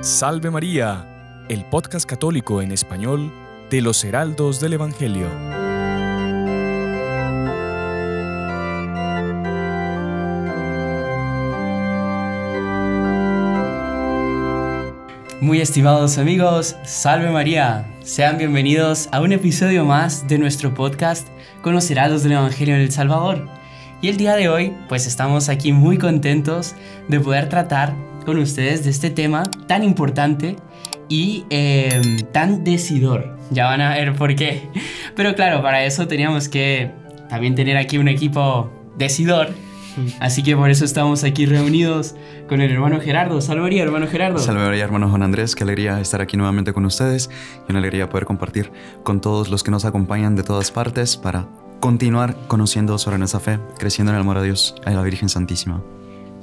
Salve María, el podcast católico en español de los Heraldos del Evangelio. Muy estimados amigos, salve María. Sean bienvenidos a un episodio más de nuestro podcast con los heraldos del Evangelio en El Salvador. Y el día de hoy, pues estamos aquí muy contentos de poder tratar con ustedes de este tema tan importante y em, tan decidor. Ya van a ver por qué. Pero claro, para eso teníamos que también tener aquí un equipo decidor. Así que por eso estamos aquí reunidos con el hermano Gerardo. Salvaría, hermano Gerardo. Salvaría, hermano Juan Andrés. Qué alegría estar aquí nuevamente con ustedes y una alegría poder compartir con todos los que nos acompañan de todas partes para continuar conociendo sobre nuestra fe, creciendo en el amor a Dios, a la Virgen Santísima.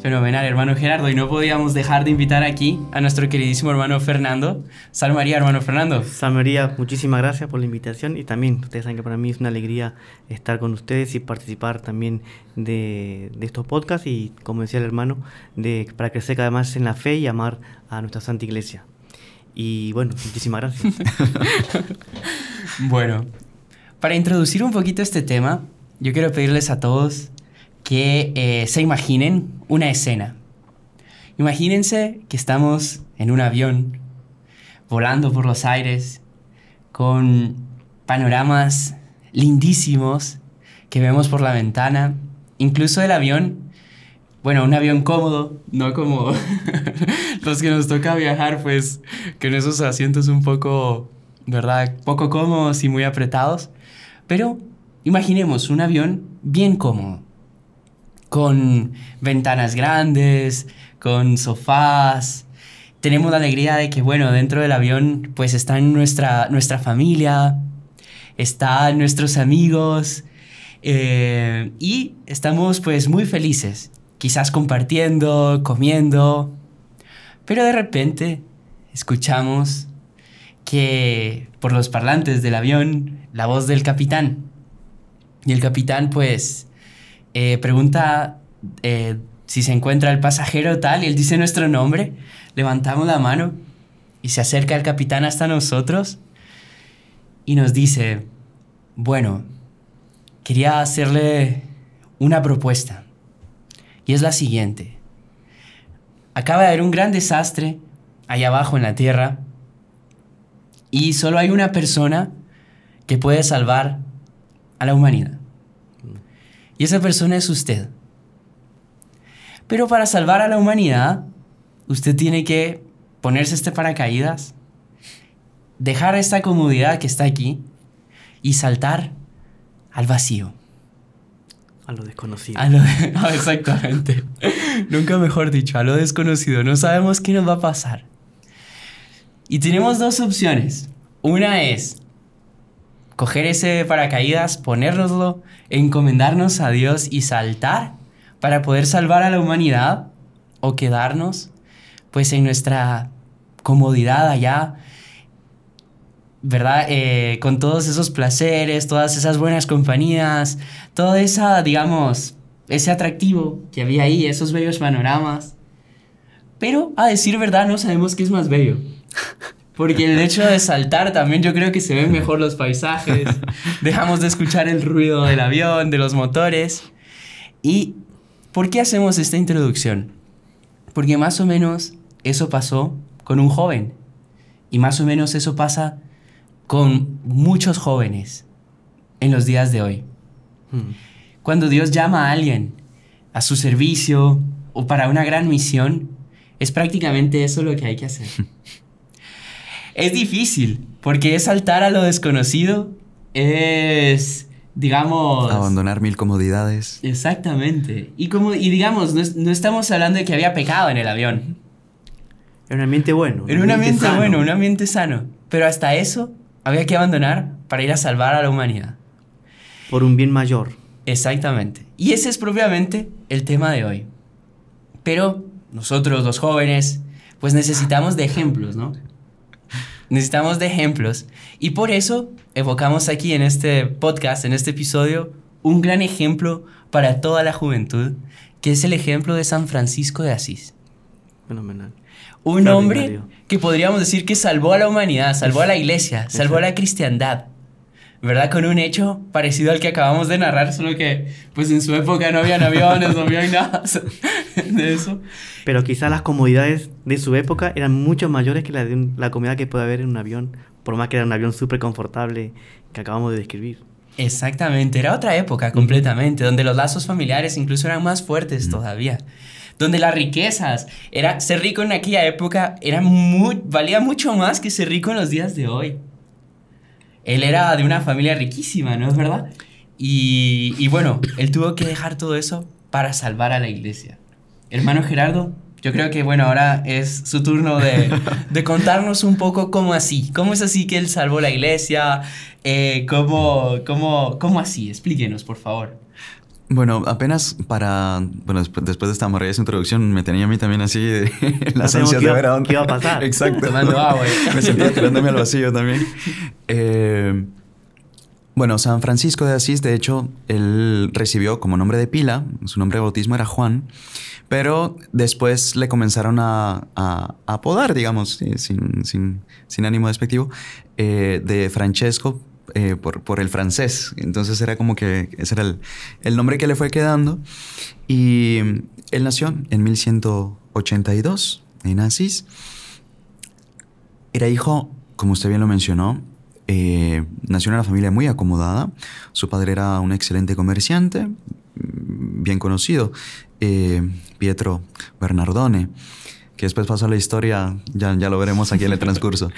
Fenomenal, hermano Gerardo. Y no podíamos dejar de invitar aquí a nuestro queridísimo hermano Fernando. Sal María, hermano Fernando. Sal María, muchísimas gracias por la invitación. Y también, ustedes saben que para mí es una alegría estar con ustedes y participar también de, estos podcasts. Y como decía el hermano, de, para crecer cada vez más en la fe y amar a nuestra Santa Iglesia. Y bueno, muchísimas gracias. bueno, para introducir un poquito este tema, yo quiero pedirles a todos que eh, se imaginen una escena. Imagínense que estamos en un avión, volando por los aires, con panoramas lindísimos que vemos por la ventana, incluso el avión. Bueno, un avión cómodo, no como los que nos toca viajar, pues, que en esos asientos un poco, ¿verdad? Poco cómodos y muy apretados. Pero imaginemos un avión bien cómodo con ventanas grandes, con sofás. Tenemos la alegría de que, bueno, dentro del avión pues está nuestra, nuestra familia, están nuestros amigos eh, y estamos pues muy felices, quizás compartiendo, comiendo, pero de repente escuchamos que por los parlantes del avión la voz del capitán. Y el capitán pues eh, pregunta eh, si se encuentra el pasajero tal y él dice nuestro nombre, levantamos la mano y se acerca el capitán hasta nosotros y nos dice, bueno, quería hacerle una propuesta y es la siguiente. Acaba de haber un gran desastre allá abajo en la Tierra y solo hay una persona que puede salvar a la humanidad. Y esa persona es usted. Pero para salvar a la humanidad, usted tiene que ponerse este paracaídas, dejar esta comodidad que está aquí y saltar al vacío. A lo desconocido. exactamente. Nunca mejor dicho, a lo desconocido. No sabemos qué nos va a pasar. Y tenemos dos opciones. Una es coger ese paracaídas, ponérnoslo, encomendarnos a Dios y saltar para poder salvar a la humanidad o quedarnos pues en nuestra comodidad allá, ¿verdad? Eh, con todos esos placeres, todas esas buenas compañías, toda esa, digamos, ese atractivo que había ahí, esos bellos panoramas. Pero a decir verdad no sabemos qué es más bello. Porque el hecho de saltar también yo creo que se ven mejor los paisajes. Dejamos de escuchar el ruido del avión, de los motores. ¿Y por qué hacemos esta introducción? Porque más o menos eso pasó con un joven. Y más o menos eso pasa con muchos jóvenes en los días de hoy. Hmm. Cuando Dios llama a alguien a su servicio o para una gran misión, es prácticamente eso lo que hay que hacer. Es difícil, porque es saltar a lo desconocido, es, digamos... Abandonar mil comodidades. Exactamente. Y, como, y digamos, no, estamos hablando de que había pecado en el avión. Era un ambiente bueno. En un ambiente bueno, un ambiente sano. Pero hasta eso había que abandonar para ir a salvar a la humanidad. Por un bien mayor. Exactamente. Y ese es propiamente el tema de hoy. Pero nosotros los jóvenes, pues necesitamos de ejemplos, ¿no? Necesitamos de ejemplos. Y por eso evocamos aquí en este podcast, en este episodio, un gran ejemplo para toda la juventud, que es el ejemplo de San Francisco de Asís. Fenomenal. Un hombre que podríamos decir que salvó a la humanidad, salvó a la iglesia, salvó a la cristiandad. ¿verdad? Con un hecho parecido al que acabamos de narrar, solo que pues en su época no habían aviones, no había nada de eso. Pero quizás las comodidades de su época eran mucho mayores que la, comodidad que puede haber en un avión, por más que era un avión súper confortable que acabamos de describir. Exactamente, era otra época completamente, donde los lazos familiares incluso eran más fuertes todavía donde las riquezas era ser rico en aquella época era muy valía mucho más que ser rico en los días de hoy. Él era de una familia riquísima, ¿no es verdad? Y, bueno, él tuvo que dejar todo eso para salvar a la iglesia. Hermano Gerardo, yo creo que bueno, ahora es su turno de, contarnos un poco cómo así, cómo es así que él salvó la iglesia, eh, cómo, cómo, cómo así, explíquenos por favor. Bueno, apenas para. Bueno, después de esta maravillosa introducción, me tenía a mí también así La sensación de ver a dónde. iba a pasar? Exacto. me sentía tirándome al vacío también. Eh, bueno, San Francisco de Asís, de hecho, él recibió como nombre de pila, su nombre de bautismo era Juan, pero después le comenzaron a, apodar, digamos, sin, ánimo despectivo, eh, de Francesco eh, por, el francés. Entonces era como que ese era el, nombre que le fue quedando. Y él nació en 1182 en Asís. Era hijo, como usted bien lo mencionó, eh, nació en una familia muy acomodada. Su padre era un excelente comerciante, mm, bien conocido, eh, Pietro Bernardone después pasó la historia, ya, ya lo veremos aquí en el transcurso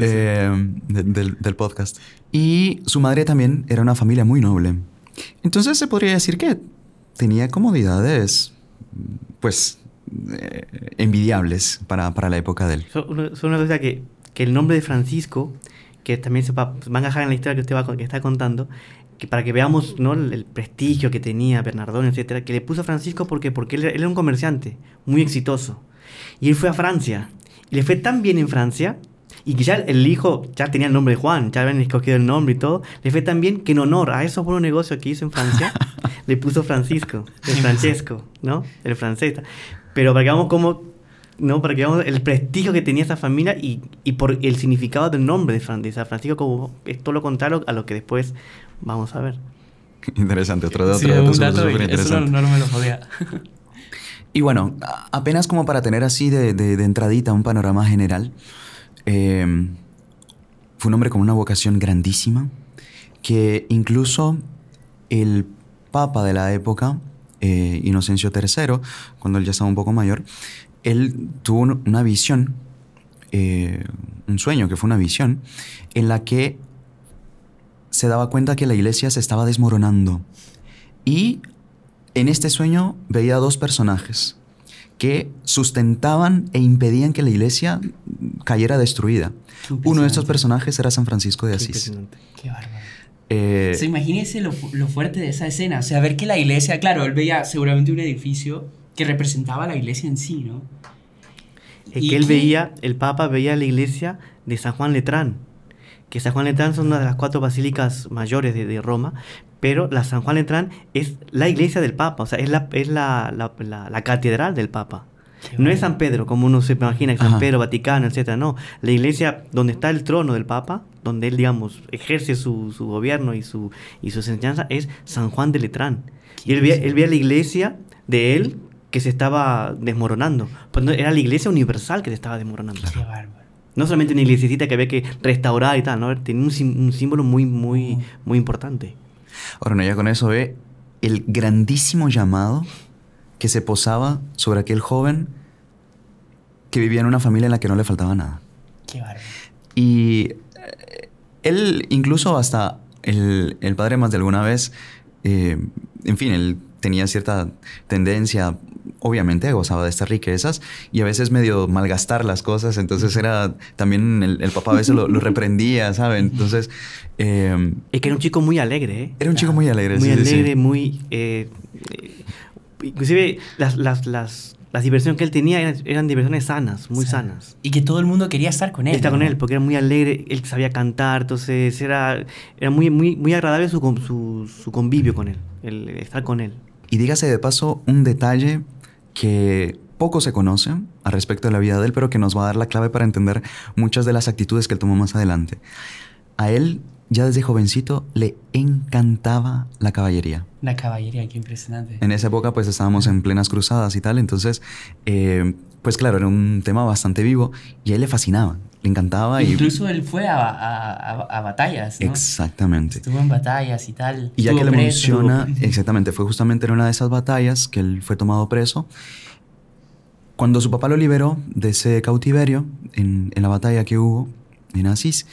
eh, del, del, podcast. Y su madre también era una familia muy noble. Entonces se podría decir que tenía comodidades, pues, eh, envidiables para, para, la época de él. Solo una, cosa que, que el nombre de Francisco, que también se va, van a dejar en la historia que usted va, que está contando, que para que veamos ¿no? el, prestigio que tenía Bernardón, etcétera, que le puso Francisco porque, porque él, era un comerciante muy exitoso. Y él fue a Francia. Y le fue tan bien en Francia, y que ya el hijo ya tenía el nombre de Juan, ya habían escogido el nombre y todo. Le fue tan bien que en honor a esos buenos negocios que hizo en Francia, le puso Francisco, el Francesco, ¿no? El francés. Pero para que veamos cómo, ¿no? Para que veamos el prestigio que tenía esa familia y, y por el significado del nombre de, Francisco, como es todo lo contrario a lo que después vamos a ver. Interesante, otro dato. Sí, otro, un dato, interesante. Eso no, no me lo podía. Y bueno, apenas como para tener así de, entradita un panorama general, em, fue un hombre con una vocación grandísima, que incluso el Papa de la época, eh, Inocencio III, cuando él ya estaba un poco mayor, él tuvo una visión, eh, un sueño que fue una visión, en la que se daba cuenta que la iglesia se estaba desmoronando y en este sueño veía dos personajes que sustentaban e impedían que la iglesia cayera destruida. Uno de estos personajes era San Francisco de Asís. Se eh, imagínese lo, fuerte de esa escena. O sea, ver que la iglesia, claro, él veía seguramente un edificio que representaba la iglesia en sí, ¿no? Eh, que él veía, el Papa veía la iglesia de San Juan Letrán que San Juan Letrán es una de las cuatro basílicas mayores de, Roma, pero la San Juan Letrán es la iglesia del Papa, o sea, es la, la, catedral del Papa. no es San Pedro, como uno se imagina, San Pedro, Vaticano, etcétera. No, la iglesia donde está el trono del Papa, donde él, digamos, ejerce su, gobierno y su y enseñanza, es San Juan de Letrán. Y él veía, la iglesia de él que se estaba desmoronando. Pues era la iglesia universal que se estaba desmoronando. No solamente una necesita que había que restaurar y tal, ¿no? Tiene un, símbolo muy, muy, mm. muy importante. Ahora, no ya con eso ve el grandísimo llamado que se posaba sobre aquel joven que vivía en una familia en la que no le faltaba nada. Qué bárbaro. Y eh, él, incluso hasta el, padre más de alguna vez, eh, en fin, el tenía cierta tendencia, obviamente gozaba de estas riquezas y a veces medio malgastar las cosas, entonces era también el, papá a veces lo, reprendía, ¿saben? Entonces... Em, es que era un chico muy alegre, ¿eh? Era un chico muy alegre, Muy alegre, muy... Eh, inclusive las, las, las, las diversiones que él tenía eran, diversiones sanas, muy sanas. Y que todo el mundo quería estar con él. Está con él, porque era muy alegre, él sabía cantar, entonces era, era muy, muy, muy agradable su, su, su convivio con él, el estar con él. Y dígase de paso un detalle que poco se conoce al respecto de la vida de él, pero que nos va a dar la clave para entender muchas de las actitudes que él tomó más adelante. A él ya desde jovencito le encantaba la caballería. La caballería, qué impresionante. En esa época pues estábamos en plenas cruzadas y tal, entonces eh, pues claro, era un tema bastante vivo y a él le fascinaba, le encantaba. Incluso él fue a, batallas. Exactamente. Estuvo en batallas y tal. Y ya que le menciona, exactamente, fue justamente en una de esas batallas que él fue tomado preso. Cuando su papá lo liberó de ese cautiverio en, en la batalla que hubo en Asís,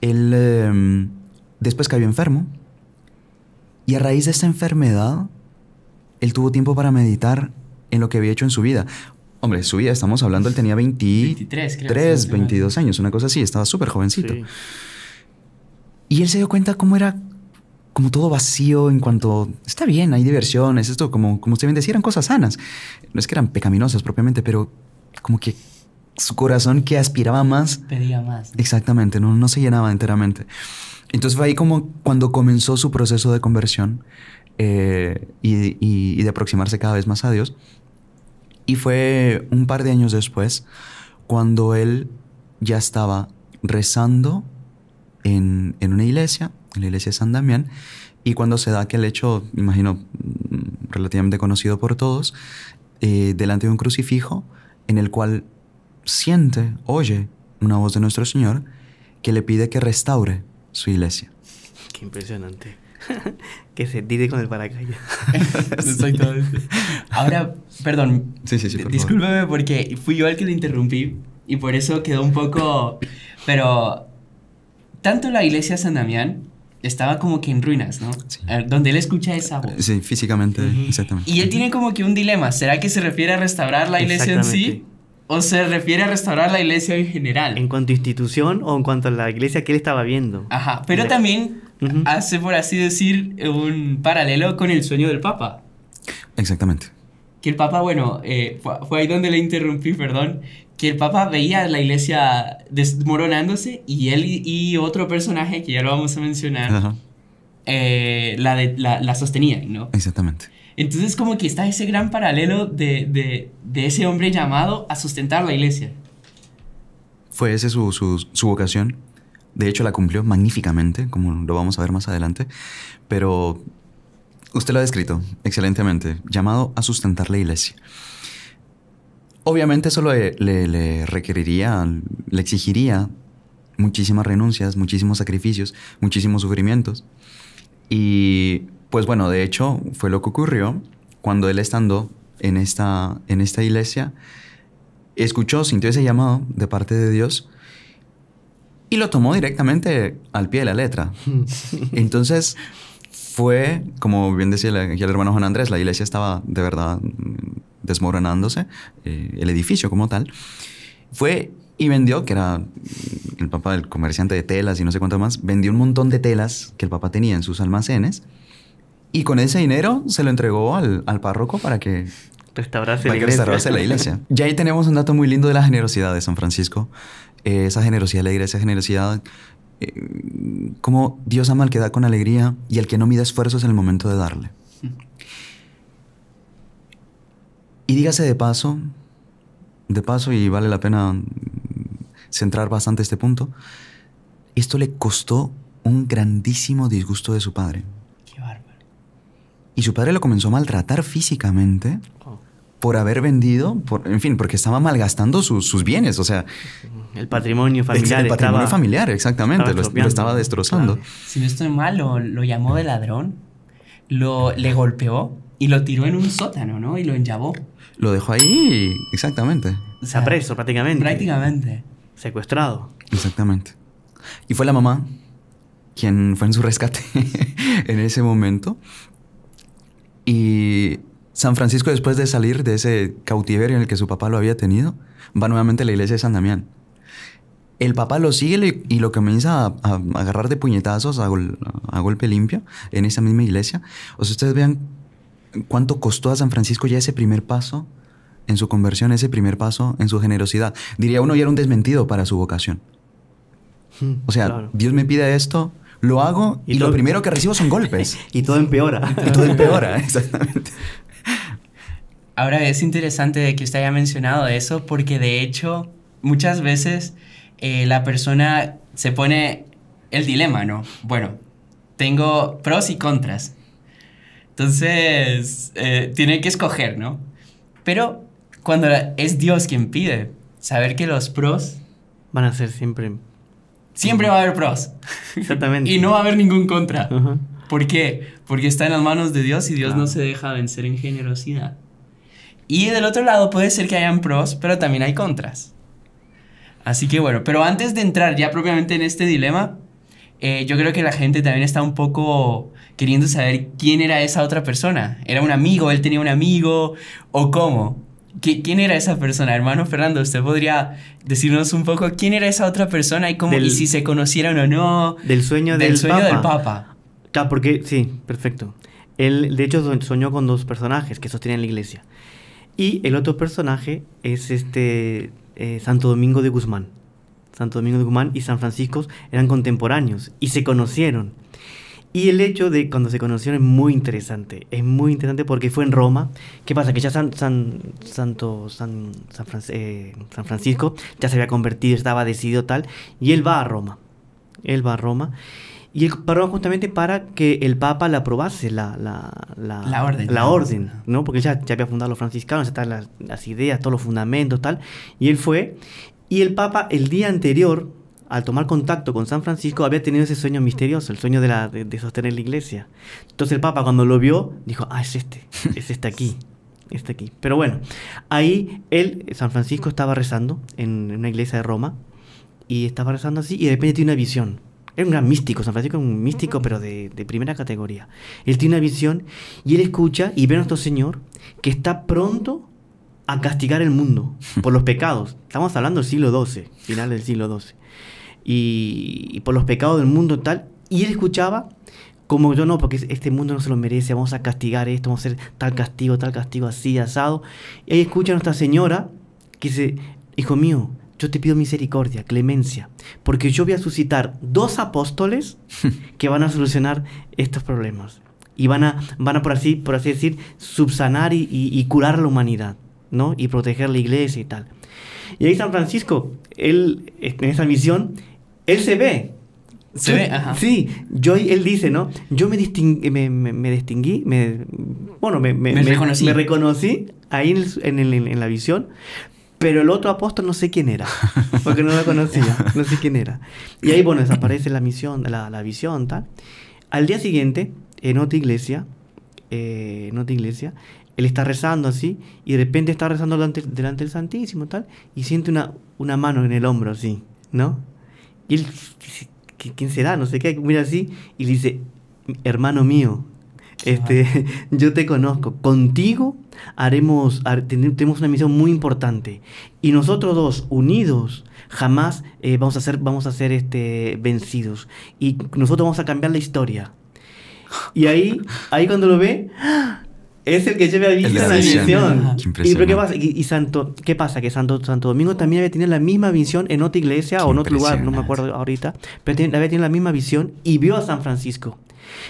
él después em, después cayó enfermo y a raíz de esa enfermedad, él tuvo tiempo para meditar en lo que había hecho en su vida. Hombre, su vida, estamos hablando, él tenía 23, 22 años, una cosa así, estaba súper jovencito. Y él se dio cuenta cómo era como todo vacío en cuanto, está bien, hay diversiones, esto, como, como usted bien decía, eran cosas sanas. No es que eran pecaminosas propiamente, pero como que su corazón que aspiraba más. Pedía más. Exactamente, no, se llenaba enteramente. Entonces fue ahí como cuando comenzó su proceso de conversión eh, y, de aproximarse cada vez más a Dios. Y fue un par de años después cuando él ya estaba rezando en, una iglesia, en la iglesia de San Damián, y cuando se da aquel hecho, imagino, mm, relativamente conocido por todos, eh, delante de un crucifijo en el cual siente, oye una voz de nuestro Señor que le pide que restaure su iglesia. Qué impresionante. que se tire con el paracaídas. Ahora, perdón. Sí, sí, sí. discúlpeme porque fui yo el que le interrumpí y por eso quedó un poco. Pero tanto la iglesia de San Damián estaba como que en ruinas, ¿no? Eh, donde él escucha esa voz. Sí, físicamente, exactamente. Y él tiene como que un dilema. ¿Será que se refiere a restaurar la iglesia en sí? ¿O se refiere a restaurar la iglesia en general? En cuanto a institución o en cuanto a la iglesia que él estaba viendo. Ajá, pero también hace, por así decir, un paralelo con el sueño del Papa. Exactamente. Que el Papa, bueno, eh, fue, ahí donde le interrumpí, perdón, que el Papa veía la iglesia desmoronándose y él y, otro personaje, que ya lo vamos a mencionar, eh, la, la, la sostenían, ¿no? Exactamente. Entonces como que está ese gran paralelo de, ese hombre llamado a sustentar la iglesia. ¿Fue esa su, vocación? De hecho, la cumplió magníficamente, como lo vamos a ver más adelante. Pero usted lo ha descrito excelentemente, llamado a sustentar la iglesia. Obviamente eso le, requeriría, le exigiría muchísimas renuncias, muchísimos sacrificios, muchísimos sufrimientos. Y pues bueno, de hecho fue lo que ocurrió cuando él estando en esta, en esta iglesia, escuchó, sintió ese llamado de parte de Dios y lo tomó directamente al pie de la letra. Entonces fue, como bien decía el hermano Juan Andrés, la iglesia estaba de verdad desmoronándose, eh, el edificio como tal. Fue y vendió, que era el papá del comerciante de telas y no sé cuánto más, vendió un montón de telas que el papá tenía en sus almacenes y con ese dinero se lo entregó al, párroco para que restaurase la, iglesia. Y ahí tenemos un dato muy lindo de la generosidad de San Francisco. Eh, esa generosidad, la iglesia, generosidad, eh, como Dios ama al que da con alegría y al que no mide esfuerzos en el momento de darle. Y dígase de paso, de paso, y vale la pena centrar bastante este punto, esto le costó un grandísimo disgusto de su padre. Y su padre lo comenzó a maltratar físicamente por haber vendido, en fin, porque estaba malgastando sus, bienes, o sea... El patrimonio familiar. El patrimonio familiar, exactamente, lo, estaba destrozando. Si no estoy mal, lo, llamó de ladrón, lo, le golpeó y lo tiró en un sótano, ¿no? Y lo enllavó. Lo dejó ahí, exactamente. Se preso prácticamente. Prácticamente. Secuestrado. Exactamente. Y fue la mamá quien fue en su rescate en ese momento, y San Francisco, después de salir de ese cautiverio en el que su papá lo había tenido, va nuevamente a la iglesia de San Damián. El papá lo sigue y lo comienza a, agarrar de puñetazos a, golpe limpio en esa misma iglesia. O sea, ustedes vean cuánto costó a San Francisco ya ese primer paso en su conversión, ese primer paso en su generosidad. Diría uno, ya era un desmentido para su vocación. Hmm, o sea, Dios me pide esto, lo hago y, lo primero que recibo son golpes. y todo empeora. y todo empeora, exactamente. Ahora es interesante que usted haya mencionado eso porque de hecho muchas veces eh, la persona se pone el dilema, ¿no? Bueno, tengo pros y contras. Entonces, eh, tiene que escoger, ¿no? Pero cuando es Dios quien pide, saber que los pros... Van a ser siempre Siempre va a haber pros. Exactamente. y no va a haber ningún contra. ¿Por qué? Porque está en las manos de Dios y Dios no se deja vencer en generosidad. Y del otro lado puede ser que hayan pros, pero también hay contras. Así que bueno, pero antes de entrar ya propiamente en este dilema, eh, yo creo que la gente también está un poco queriendo saber quién era esa otra persona. ¿Era un amigo? ¿Él tenía un amigo? ¿O cómo? ¿Quién era esa persona? Hermano Fernando, ¿usted podría decirnos un poco quién era esa otra persona y cómo y si se conocieron o no? Del sueño del, del sueño Papa. del Papa. Claro, porque sí, perfecto. Él, de hecho, soñó con dos personajes que sostienen la iglesia. Y el otro personaje es este eh, Santo Domingo de Guzmán. Santo Domingo de Guzmán y San Francisco eran contemporáneos y se conocieron. Y el hecho de cuando se conocieron es muy interesante. Es muy interesante porque fue en Roma. ¿Qué pasa? Que ya San, San, eh, San, Francisco ya se había convertido, estaba decidido tal. Y él va a Roma. Él va a Roma. Y él paró justamente para que el Papa le aprobase, la, orden. ¿no? Porque ya, ya había fundado los franciscanos, ya están las ideas, todos los fundamentos, tal. Y él fue. Y el Papa, el día anterior, al tomar contacto con San Francisco, había tenido ese sueño misterioso, el sueño de, sostener la iglesia. Entonces el Papa cuando lo vio, dijo, ah, es este, es este aquí. Este aquí. Pero bueno, ahí él, San Francisco, estaba rezando en una iglesia de Roma y estaba rezando así y de repente tiene una visión. Era un gran místico, San Francisco era un místico, pero de, de, primera categoría. Él tiene una visión y él escucha y ve a nuestro Señor que está pronto a castigar el mundo por los pecados. Estamos hablando del siglo XII, final del siglo XII y, por los pecados del mundo tal. Y él escuchaba como yo no, porque este mundo no se lo merece, vamos a castigar esto, vamos a hacer tal castigo, tal castigo, así, asado. Y ahí escucha a nuestra señora que dice, hijo mío, yo te pido misericordia, clemencia, porque yo voy a suscitar dos apóstoles que van a solucionar estos problemas. Y van a, van a por, así, por así decir, subsanar y, curar la humanidad, ¿no? Y proteger la iglesia y tal. Y ahí San Francisco, él en esa misión, él se ve. Se ve, ajá. Sí, yo, él dice, ¿no? Yo me, eh, distinguí, me, bueno, me, reconocí. me, ahí en, la visión, pero el otro apóstol no sé quién era, porque no lo conocía, no sé quién era. Y ahí, bueno, desaparece la misión, la, visión, tal. Al día siguiente, en otra iglesia, eh, en otra iglesia, él está rezando así, y de repente está rezando delante, del Santísimo, tal, y siente una, una mano en el hombro, así, ¿no? Y él, ¿quién será? No sé qué, mira así y le dice, hermano mío, este, yo te conozco, contigo haremos, tenemos una misión muy importante y nosotros dos unidos jamás eh, vamos a ser, vamos a ser este, vencidos y nosotros vamos a cambiar la historia. Y ahí, ahí cuando lo ve, es el que había visto en la visión. ¿Y, ¿qué pasa? Y, Santo, ¿qué pasa? Que Santo, Santo Domingo también había tenido la misma visión en otra iglesia o en otro lugar, no me acuerdo ahorita, pero había tenido la misma visión y vio a San Francisco.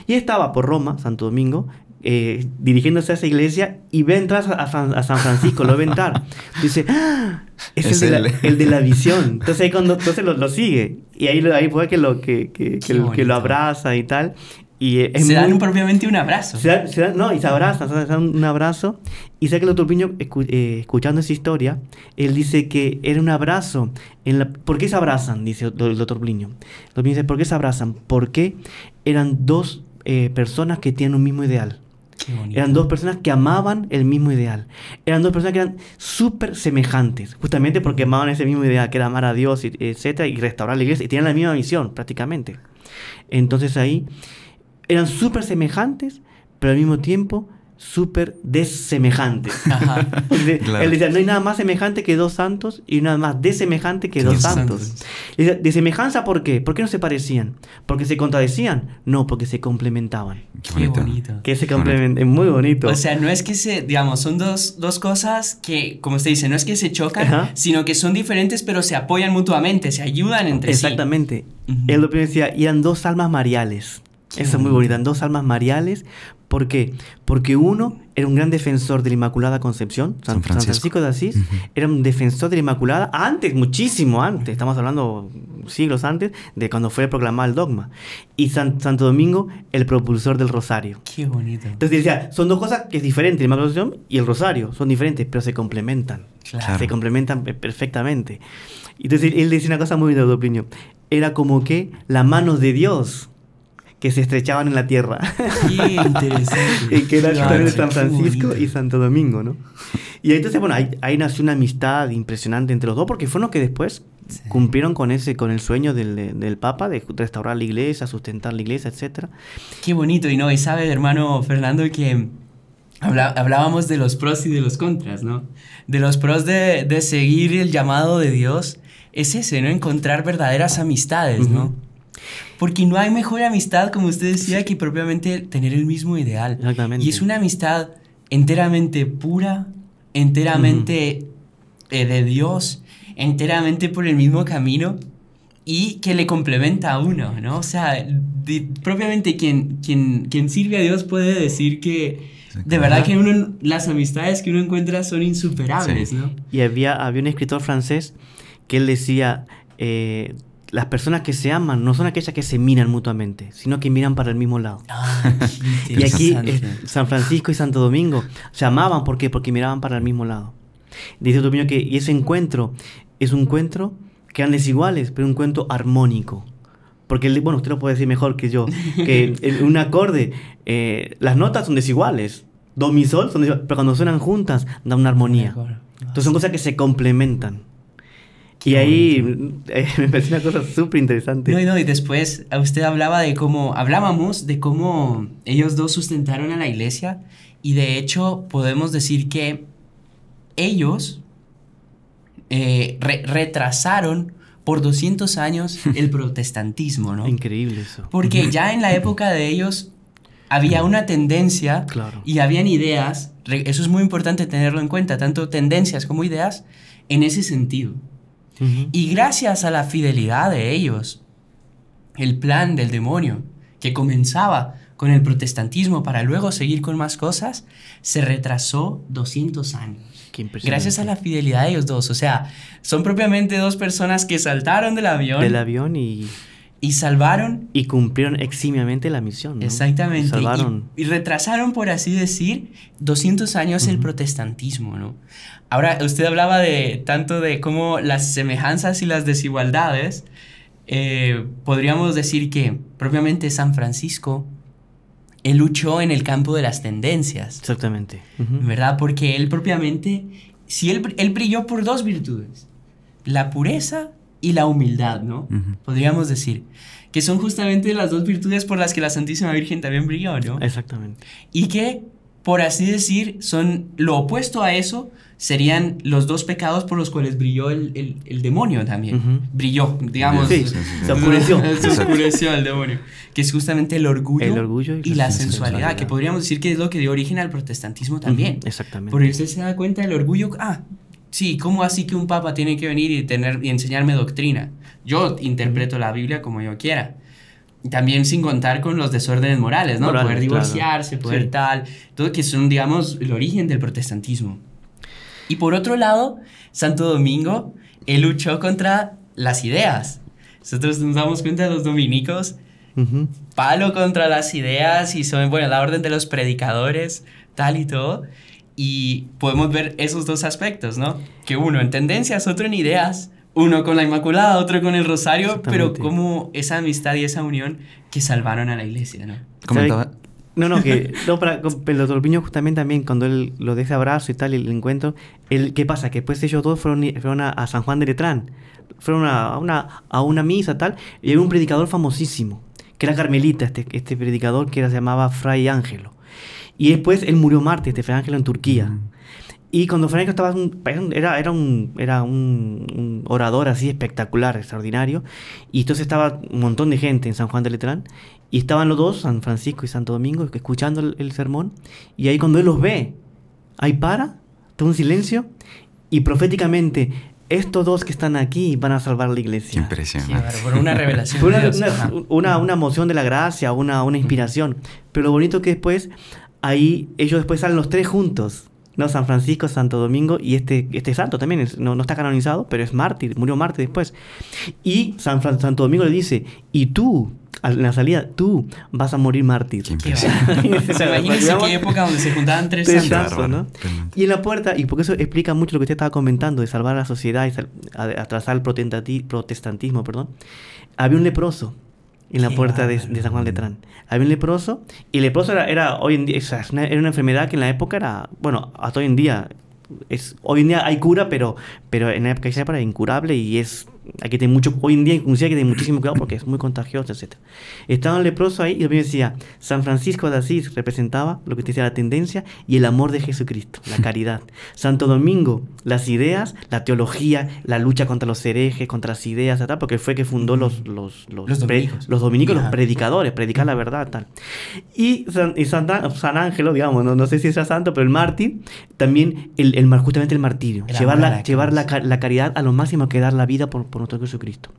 Y estaba por Roma, Santo Domingo, eh, dirigiéndose a esa iglesia y ve entrar a, San, Francisco, lo ve entrar. Dice, ¡Ah! es, el, de la, el, de la, visión. Entonces cuando entonces lo, lo sigue. Y ahí, ahí fue que lo, que, que, que, que lo abraza y tal. Y se dan propiamente un abrazo. no, y se abrazan, se dan un abrazo. Y sé que el doctor piño, eh, escuchando esa historia, él dice que era un abrazo. En la, ¿Por qué se abrazan? Dice el, el doctor Plinio dice, ¿por qué se abrazan? Porque eran dos eh, personas que tienen un mismo ideal. Eran dos personas que amaban el mismo ideal. Eran dos personas que eran súper semejantes, justamente porque amaban ese mismo ideal, que era amar a Dios, etc., y restaurar la iglesia, y tenían la misma misión prácticamente. Entonces ahí eran súper semejantes, pero al mismo tiempo súper desemejantes. Él decía, no hay nada más semejante que dos santos y nada más desemejante que dos santos. de semejanza, ¿por qué? ¿Por qué no se parecían? ¿Porque se contradecían? No, porque se complementaban. Qué bonito. Que se complementen, muy bonito. O sea, no es que se, digamos, son dos, dos cosas que, como usted dice, no es que se chocan, sino que son diferentes, pero se apoyan mutuamente, se ayudan entre sí. Exactamente. Él lo primero decía, eran dos almas mariales. Eso es muy bonita. dos almas mariales. ¿Por qué? Porque uno era un gran defensor de la Inmaculada Concepción, San, Francisco. de Asís, era un defensor de la Inmaculada antes, muchísimo antes, estamos hablando siglos antes de cuando fue proclamado el dogma. Y Santo Domingo, el propulsor del rosario. Qué bonito. Entonces decía, son dos cosas que es diferente, la Inmaculada Concepción y el rosario, son diferentes, pero se complementan. Se complementan perfectamente. Entonces él decía una cosa muy de opinión, era como que la mano de Dios que se estrechaban en la tierra. Qué interesante. Y que era de San Francisco y Santo Domingo, ¿no? Y entonces, bueno, ahí, nació una amistad impresionante entre los dos, porque fueron los que después cumplieron con ese, con el sueño del, Papa de restaurar la iglesia, sustentar la iglesia, etc. Qué bonito, y no, y sabe, hermano Fernando, que hablábamos de los pros y de los contras, ¿no? De los pros de, de seguir el llamado de Dios, es ese, ¿no? Encontrar verdaderas amistades, ¿no? Porque no hay mejor amistad, como usted decía, que propiamente tener el mismo ideal. Exactamente. Y es una amistad enteramente pura, enteramente eh, de Dios, enteramente por el mismo camino y que le complementa a uno, ¿no? O sea, propiamente quien, quien, quien sirve a Dios puede decir que... De verdad que las amistades que uno encuentra son insuperables, ¿no? Y había, había un escritor francés que él decía, eh, las personas que se aman no son aquellas que se miran mutuamente, sino que miran para el mismo lado. Ah, y aquí eh, San Francisco y Santo Domingo se amaban, ¿por qué? Porque miraban para el mismo lado. Dice que y ese encuentro es un encuentro que eran desiguales, pero un encuentro armónico. Porque, bueno, usted lo puede decir mejor que yo, que en un acorde, eh, las notas son desiguales, do, mi, sol son desiguales, pero cuando suenan juntas, da una armonía. Entonces son cosas que se complementan y ahí eh, me parece una cosa súper interesante. No, no, y después usted hablaba de cómo, hablábamos de cómo ellos dos sustentaron a la iglesia y de hecho podemos decir que ellos eh, retrasaron por 200 años el protestantismo, ¿no? Increíble eso. Porque ya en la época de ellos había una tendencia claro. y habían ideas, eso es muy importante tenerlo en cuenta, tanto tendencias como ideas en ese sentido. Y gracias a la fidelidad de ellos, el plan del demonio, que comenzaba con el protestantismo para luego seguir con más cosas, se retrasó 200 años. gracias a la fidelidad de ellos dos. O sea, son propiamente dos personas que saltaron del avión. Del avión y y salvaron. Y cumplieron eximiamente la misión. Exactamente. Y, salvaron. Y, retrasaron, por así decir, 200 años el protestantismo, ¿no? Ahora, usted hablaba de tanto de cómo las semejanzas y las desigualdades, eh, podríamos decir que propiamente San Francisco, él luchó en el campo de las tendencias. Exactamente. ¿Verdad? Porque él propiamente, si él brilló por dos virtudes, la pureza y la humildad, ¿no? Podríamos decir que son justamente las dos virtudes por las que la Santísima Virgen también brilló, ¿no? Exactamente. Y que, por así decir, son lo opuesto a eso, serían los dos pecados por los cuales brilló el, el, el demonio también. Brilló, digamos. Sí, se oscureció. se oscureció el demonio. Que es justamente el orgullo, el orgullo y, la, sensualidad, que podríamos decir que es lo que dio origen al protestantismo también. Exactamente. Por eso se da cuenta del orgullo, ah, sí, ¿cómo así que un papa tiene que venir y, tener, y enseñarme doctrina? Yo interpreto la Biblia como yo quiera. También sin contar con los desórdenes morales, ¿no? poder divorciarse, poder tal, todo que son, digamos, el origen del protestantismo. Y por otro lado, Santo Domingo, él luchó contra las ideas. Nosotros nos damos cuenta de los dominicos, palo contra las ideas y son, bueno, la orden de los predicadores, tal y todo. Y podemos ver esos dos aspectos, ¿no? Que uno en tendencias, otro en ideas, uno con la Inmaculada, otro con el Rosario, pero como esa amistad y esa unión que salvaron a la iglesia, ¿no? No, no, que no, para, doctor justamente también, cuando él lo deja abrazo y tal, y el encuentro, el ¿qué pasa? Que después ellos dos fueron, a, San Juan de Letrán, fueron a, una, a una misa tal, y había un predicador famosísimo, que era carmelita, este, este predicador que era, se llamaba Fray Ángelo. Y después él murió martes de Ángel en Turquía. Y cuando Franco estaba, era, era, un, era un, orador así espectacular, extraordinario, y entonces estaba un montón de gente en San Juan de Letrán, y estaban los dos, San Francisco y Santo Domingo, escuchando el, sermón, y ahí cuando él los ve, ahí para, todo un silencio, y proféticamente estos dos que están aquí van a salvar la iglesia. una revelación. una, una, de la gracia, una, una inspiración. Pero lo bonito que después ahí ellos después salen los tres juntos. ¿no? San Francisco, Santo Domingo y este, este santo también, no, está canonizado, pero es mártir, murió mártir después. Y San Santo Domingo le dice, y tú, en la salida, tú vas a morir mártir. imagínense qué época donde se juntaban tres santos. ¿no? Y en la puerta, y porque eso explica mucho lo que usted estaba comentando, de salvar la sociedad y atrasar el protestantismo, perdón, había un leproso en la puerta de, San Juan Letrán. Había un leproso y el leproso era, hoy en día, una, era una enfermedad que en la época era, bueno, hasta hoy en día, es, hoy en día hay cura, pero, pero en la época era incurable y es hay que mucho, hoy en día hay que tener muchísimo cuidado porque es muy contagioso, etc. Estaba el leproso ahí y me decía, San Francisco de Asís representaba lo que te decía la tendencia y el amor de Jesucristo, la caridad. Santo Domingo, las ideas, la teología, la lucha contra los herejes, contra las ideas, porque fue que fundó los, los, los, dominicos, los, predicadores, predicar la verdad, tal. Y San, y San, Ángelo, digamos, no, sé si es santo, pero el mártir, también el, el justamente el martirio, llevar, la, llevar la, la caridad a lo máximo que dar la vida por, por nuestro Jesucristo.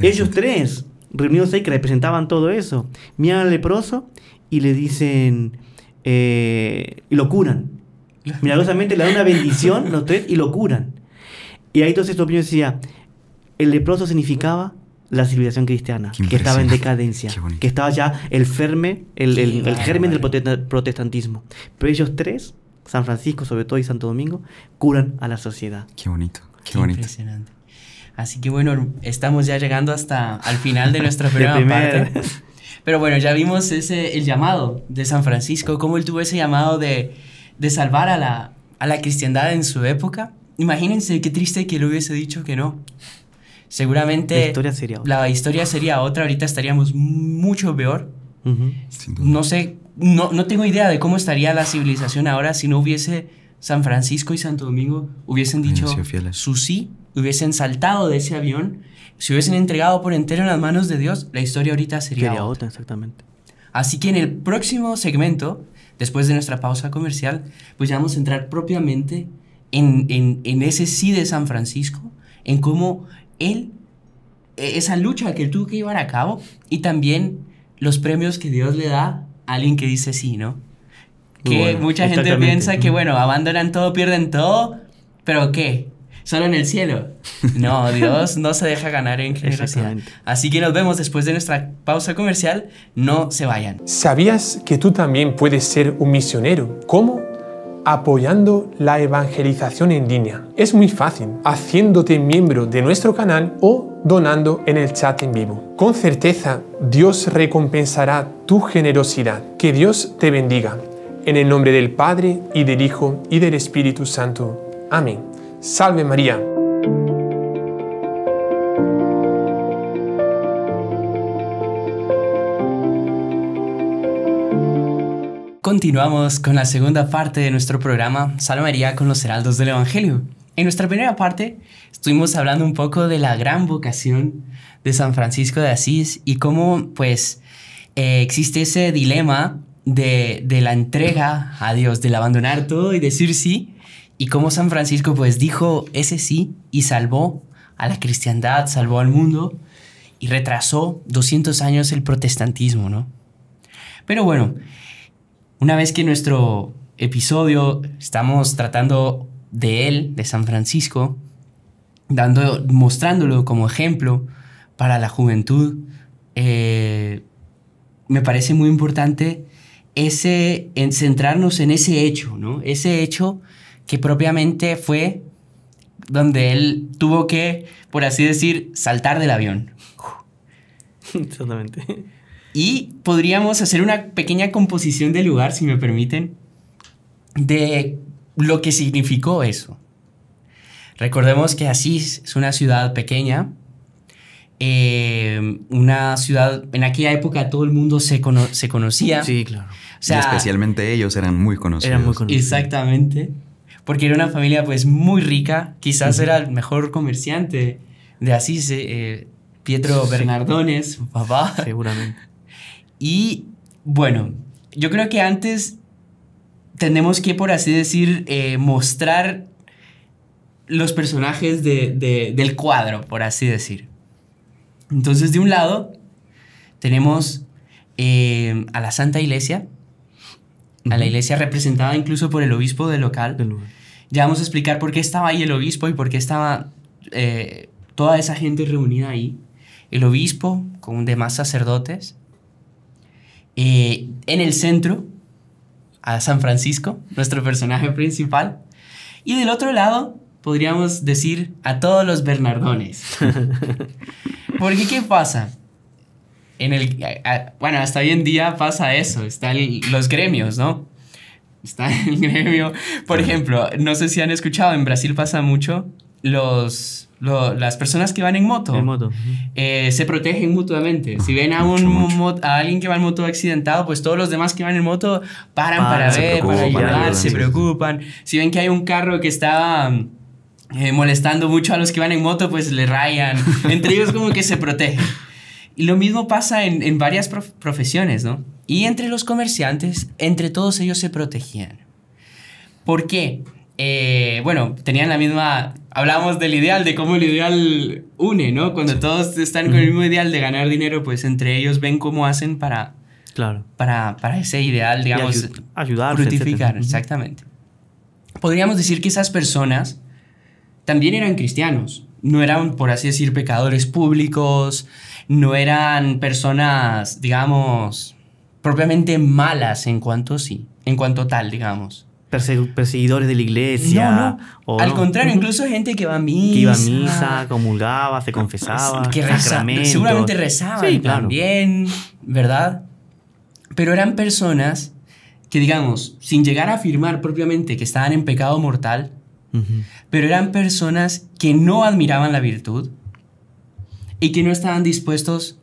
Ellos tres, reunidos ahí, que representaban todo eso, miran al leproso y le dicen, eh, y lo curan. Milagrosamente le dan una bendición los tres y lo curan. Y ahí entonces Topino decía, el leproso significaba la civilización cristiana, que estaba en decadencia, que estaba ya el, el, germen del protestantismo. Pero ellos tres, San Francisco sobre todo y Santo Domingo, curan a la sociedad. Qué bonito, qué, bonito. Impresionante. Así que bueno, estamos ya llegando hasta al final de nuestra primera parte. Pero bueno, ya vimos ese, el llamado de San Francisco, cómo él tuvo ese llamado de, de salvar a la, a la cristiandad en su época. Imagínense qué triste que le hubiese dicho que no. Seguramente la historia sería otra. La historia sería otra. Ahorita estaríamos mucho peor. No sé, no, no tengo idea de cómo estaría la civilización ahora si no hubiese San Francisco y Santo Domingo hubiesen dicho su sí hubiesen saltado de ese avión, si hubiesen entregado por entero en las manos de Dios, la historia ahorita sería, otra. Exactamente. Así que en el próximo segmento, después de nuestra pausa comercial, pues ya vamos a entrar propiamente en, en, ese sí de San Francisco, en cómo él, e, esa lucha que él tuvo que llevar a cabo y también los premios que Dios le da a alguien que dice sí, ¿no? Que mucha gente piensa que, bueno, abandonan todo, pierden todo, pero ¿qué? Solo en el cielo. No, Dios no se deja ganar en generosidad. Así que nos vemos después de nuestra pausa comercial. No se vayan. ¿Sabías que tú también puedes ser un misionero? ¿Cómo? apoyando la evangelización en línea. Es muy fácil, haciéndote miembro de nuestro canal o donando en el chat en vivo. Con certeza, Dios recompensará tu generosidad. Que Dios te bendiga. En el nombre del Padre, y del Hijo, y del Espíritu Santo. Amén. Salve María. Continuamos con la segunda parte de nuestro programa Salve María con los Heraldos del Evangelio. En nuestra primera parte estuvimos hablando un poco de la gran vocación de San Francisco de Asís y cómo pues eh, existe ese dilema de, la entrega a Dios, del abandonar todo y decir sí, y como San Francisco pues dijo ese sí y salvó a la cristiandad, salvó al mundo y retrasó 200 años el protestantismo, ¿no? Pero bueno, una vez que nuestro episodio estamos tratando de él, de San Francisco, dando, mostrándolo como ejemplo para la juventud, eh, me parece muy importante ese, centrarnos en ese hecho, ¿no? Ese hecho que propiamente fue donde él tuvo que, por así decir, saltar del avión. Exactamente. Y podríamos hacer una pequeña composición del lugar, si me permiten, de lo que significó eso. Recordemos que Asís es una ciudad pequeña, eh, una ciudad, en aquella época todo el mundo se, se conocía. Sí, claro. O sea, especialmente ellos Eran muy conocidos. Exactamente porque era una familia pues muy rica, quizás era el mejor comerciante de Asís, eh, Pietro Bernardones, papá. Seguramente. Y bueno, yo creo que antes tenemos que, por así decir, eh, mostrar los personajes del cuadro, por así decir. Entonces, de un lado, tenemos eh, a la Santa Iglesia, a la iglesia representada incluso por el obispo del local, del lugar. Ya vamos a explicar por qué estaba ahí el obispo y por qué estaba eh, toda esa gente reunida ahí. El obispo con demás sacerdotes. Eh, en el centro, a San Francisco, nuestro personaje principal. Y del otro lado, podríamos decir a todos los Bernardones. ¿Por ¿qué ¿Qué pasa? En el, bueno, hasta hoy en día pasa eso, están los gremios, ¿no? está en el gremio. Por ejemplo, no sé si han escuchado, en Brasil pasa mucho, los, las personas que van en moto, moto. Eh, se protegen mutuamente. Si ven a, un, a alguien que va en moto accidentado, pues todos los demás que van en moto paran para ver, para ayudar, se preocupan. Si ven que hay un carro que está... Eh, molestando mucho a los que van en moto, pues le rayan. Entre ellos como que se protegen. Y lo mismo pasa en, varias profesiones, ¿no? Y entre los comerciantes, entre todos ellos se protegían. ¿Por qué? Eh, bueno, tenían la misma... Hablábamos del ideal, de cómo el ideal une, ¿no? Cuando todos están con el mismo ideal de ganar dinero, pues entre ellos ven cómo hacen para... Claro. Para, para ese ideal, digamos... ayudar. Frutificar, exactamente. Podríamos decir que esas personas también eran cristianos. No eran, por así decir, pecadores públicos, no eran personas, digamos, propiamente malas en cuanto sí, en cuanto tal, digamos. perseguidores de la iglesia. Al contrario, incluso gente que va a misa. Que iba misa, comulgaba, se confesaba. Que seguramente rezaban también, ¿verdad? Pero eran personas que, digamos, sin llegar a afirmar propiamente que estaban en pecado mortal, pero eran personas que no admiraban la virtud, y que no estaban dispuestos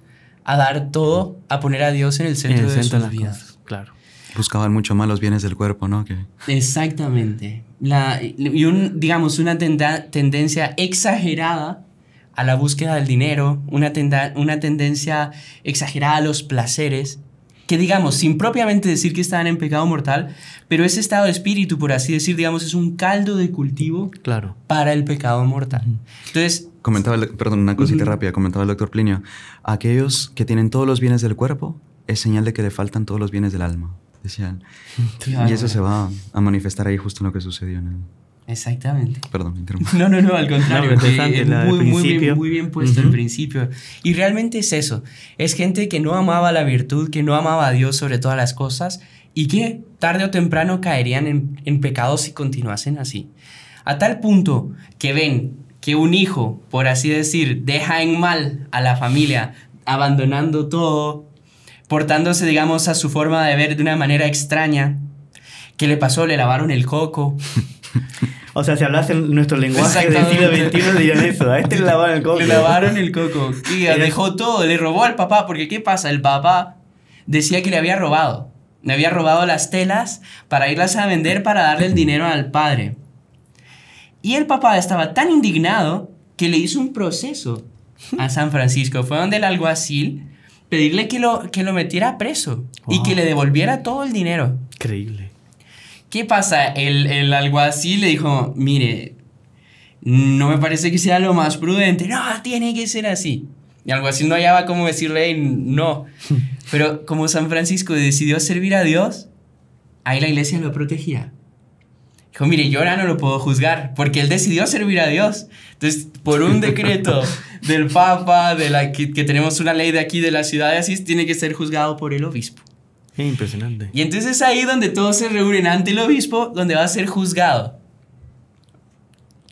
a dar todo, a poner a Dios en el centro, de, sus vidas. claro. Buscaban mucho más los bienes del cuerpo, ¿no? Exactamente. La, y un, digamos, una tendencia exagerada a la búsqueda del dinero, una, una tendencia exagerada a los placeres, que digamos, sin propiamente decir que estaban en pecado mortal, pero ese estado de espíritu, por así decir, digamos, es un caldo de cultivo claro. para el pecado mortal. Entonces, Comentaba, el, perdón, una cosita rápida, comentaba el doctor Plinio. Aquellos que tienen todos los bienes del cuerpo es señal de que le faltan todos los bienes del alma, decían. Y eso se va a manifestar ahí justo en lo que sucedió en él Exactamente. Perdón, me interrumpo. No, no, no, al contrario. muy, bien, puesto al principio. Y realmente es eso. Es gente que no amaba la virtud, que no amaba a Dios sobre todas las cosas y que tarde o temprano caerían en, en pecados si continuasen así. A tal punto que ven que un hijo, por así decir, deja en mal a la familia, abandonando todo, portándose, digamos, a su forma de ver de una manera extraña. ¿Qué le pasó? Le lavaron el coco. O sea, si en nuestro lenguaje del siglo XXI eso. A ¿eh? este le lavaron el coco. Le lavaron el coco. Y dejó todo, le robó al papá. Porque ¿qué pasa? El papá decía que le había robado. Le había robado las telas para irlas a vender para darle el dinero al padre. Y el papá estaba tan indignado que le hizo un proceso a San Francisco. Fue donde el alguacil pedirle que lo, que lo metiera preso y que le devolviera todo el dinero. Increíble. ¿Qué pasa? El, alguacil le dijo, mire, no me parece que sea lo más prudente. No, tiene que ser así. Y alguacil no hallaba cómo decirle, no. Pero como San Francisco decidió servir a Dios, ahí la iglesia lo protegía. Dijo, mire, yo ahora no lo puedo juzgar porque él decidió servir a Dios. Entonces, por un decreto del Papa, de la que, tenemos una ley de aquí de la ciudad de Asís, tiene que ser juzgado por el obispo. Qué impresionante. Y entonces es ahí donde todos se reúnen ante el obispo, donde va a ser juzgado.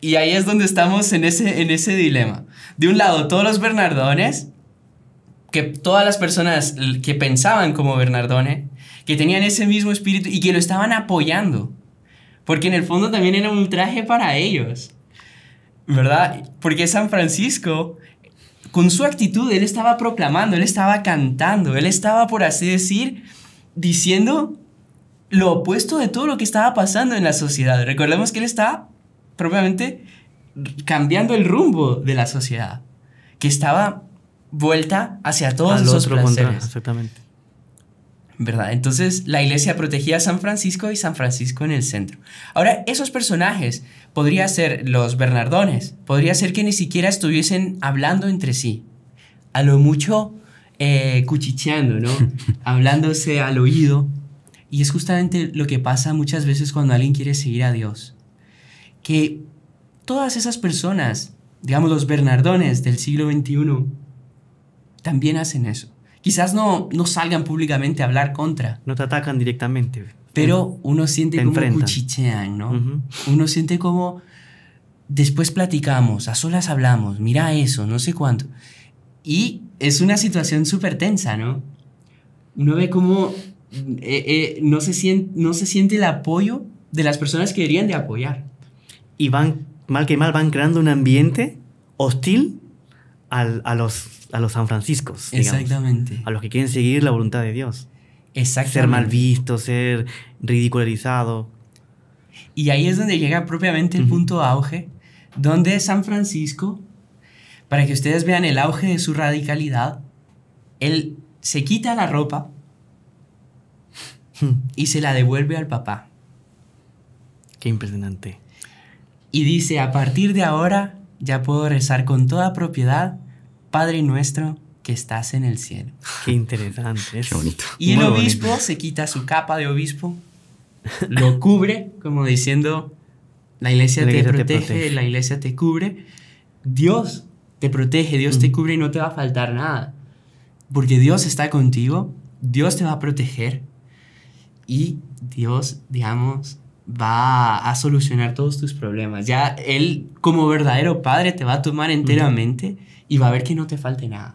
Y ahí es donde estamos en ese, en ese dilema. De un lado, todos los Bernardones, que todas las personas que pensaban como Bernardone, que tenían ese mismo espíritu y que lo estaban apoyando porque en el fondo también era un traje para ellos. ¿Verdad? Porque San Francisco, con su actitud, él estaba proclamando, él estaba cantando, él estaba, por así decir, diciendo lo opuesto de todo lo que estaba pasando en la sociedad. Recordemos que él estaba propiamente cambiando el rumbo de la sociedad, que estaba vuelta hacia todos los otro exactamente. ¿verdad? Entonces la iglesia protegía a San Francisco y San Francisco en el centro. Ahora, esos personajes podría ser los Bernardones, podría ser que ni siquiera estuviesen hablando entre sí, a lo mucho eh, cuchicheando, ¿no? Hablándose al oído. Y es justamente lo que pasa muchas veces cuando alguien quiere seguir a Dios. Que todas esas personas, digamos los Bernardones del siglo XXI, también hacen eso quizás no, no salgan públicamente a hablar contra. No te atacan directamente. Pero uno siente como enfrentan. cuchichean, ¿no? Uno siente como después platicamos, a solas hablamos, mira eso, no sé cuánto. Y es una situación súper tensa, ¿no? Uno ve cómo eh, eh, no, se siente, no se siente el apoyo de las personas que deberían de apoyar. Y van, mal que mal, van creando un ambiente hostil a, los, a los San Franciscos. Exactamente. A los que quieren seguir la voluntad de Dios. Exactamente. Ser mal visto, ser ridicularizado. Y ahí es donde llega propiamente el punto auge, donde San Francisco, para que ustedes vean el auge de su radicalidad, él se quita la ropa hmm. y se la devuelve al papá. Qué impresionante. Y dice, a partir de ahora ya puedo rezar con toda propiedad Padre nuestro que estás en el cielo. Qué interesante. Qué bonito. Y el obispo se quita su capa de obispo, lo cubre, como diciendo, la iglesia, te, protege, la iglesia te cubre. Dios te protege, Dios te cubre y no te va a faltar nada. Porque Dios está contigo, Dios te va a proteger y Dios, digamos, va a solucionar todos tus problemas. Ya Él, como verdadero Padre, te va a tomar enteramente y va a ver que no te falte nada.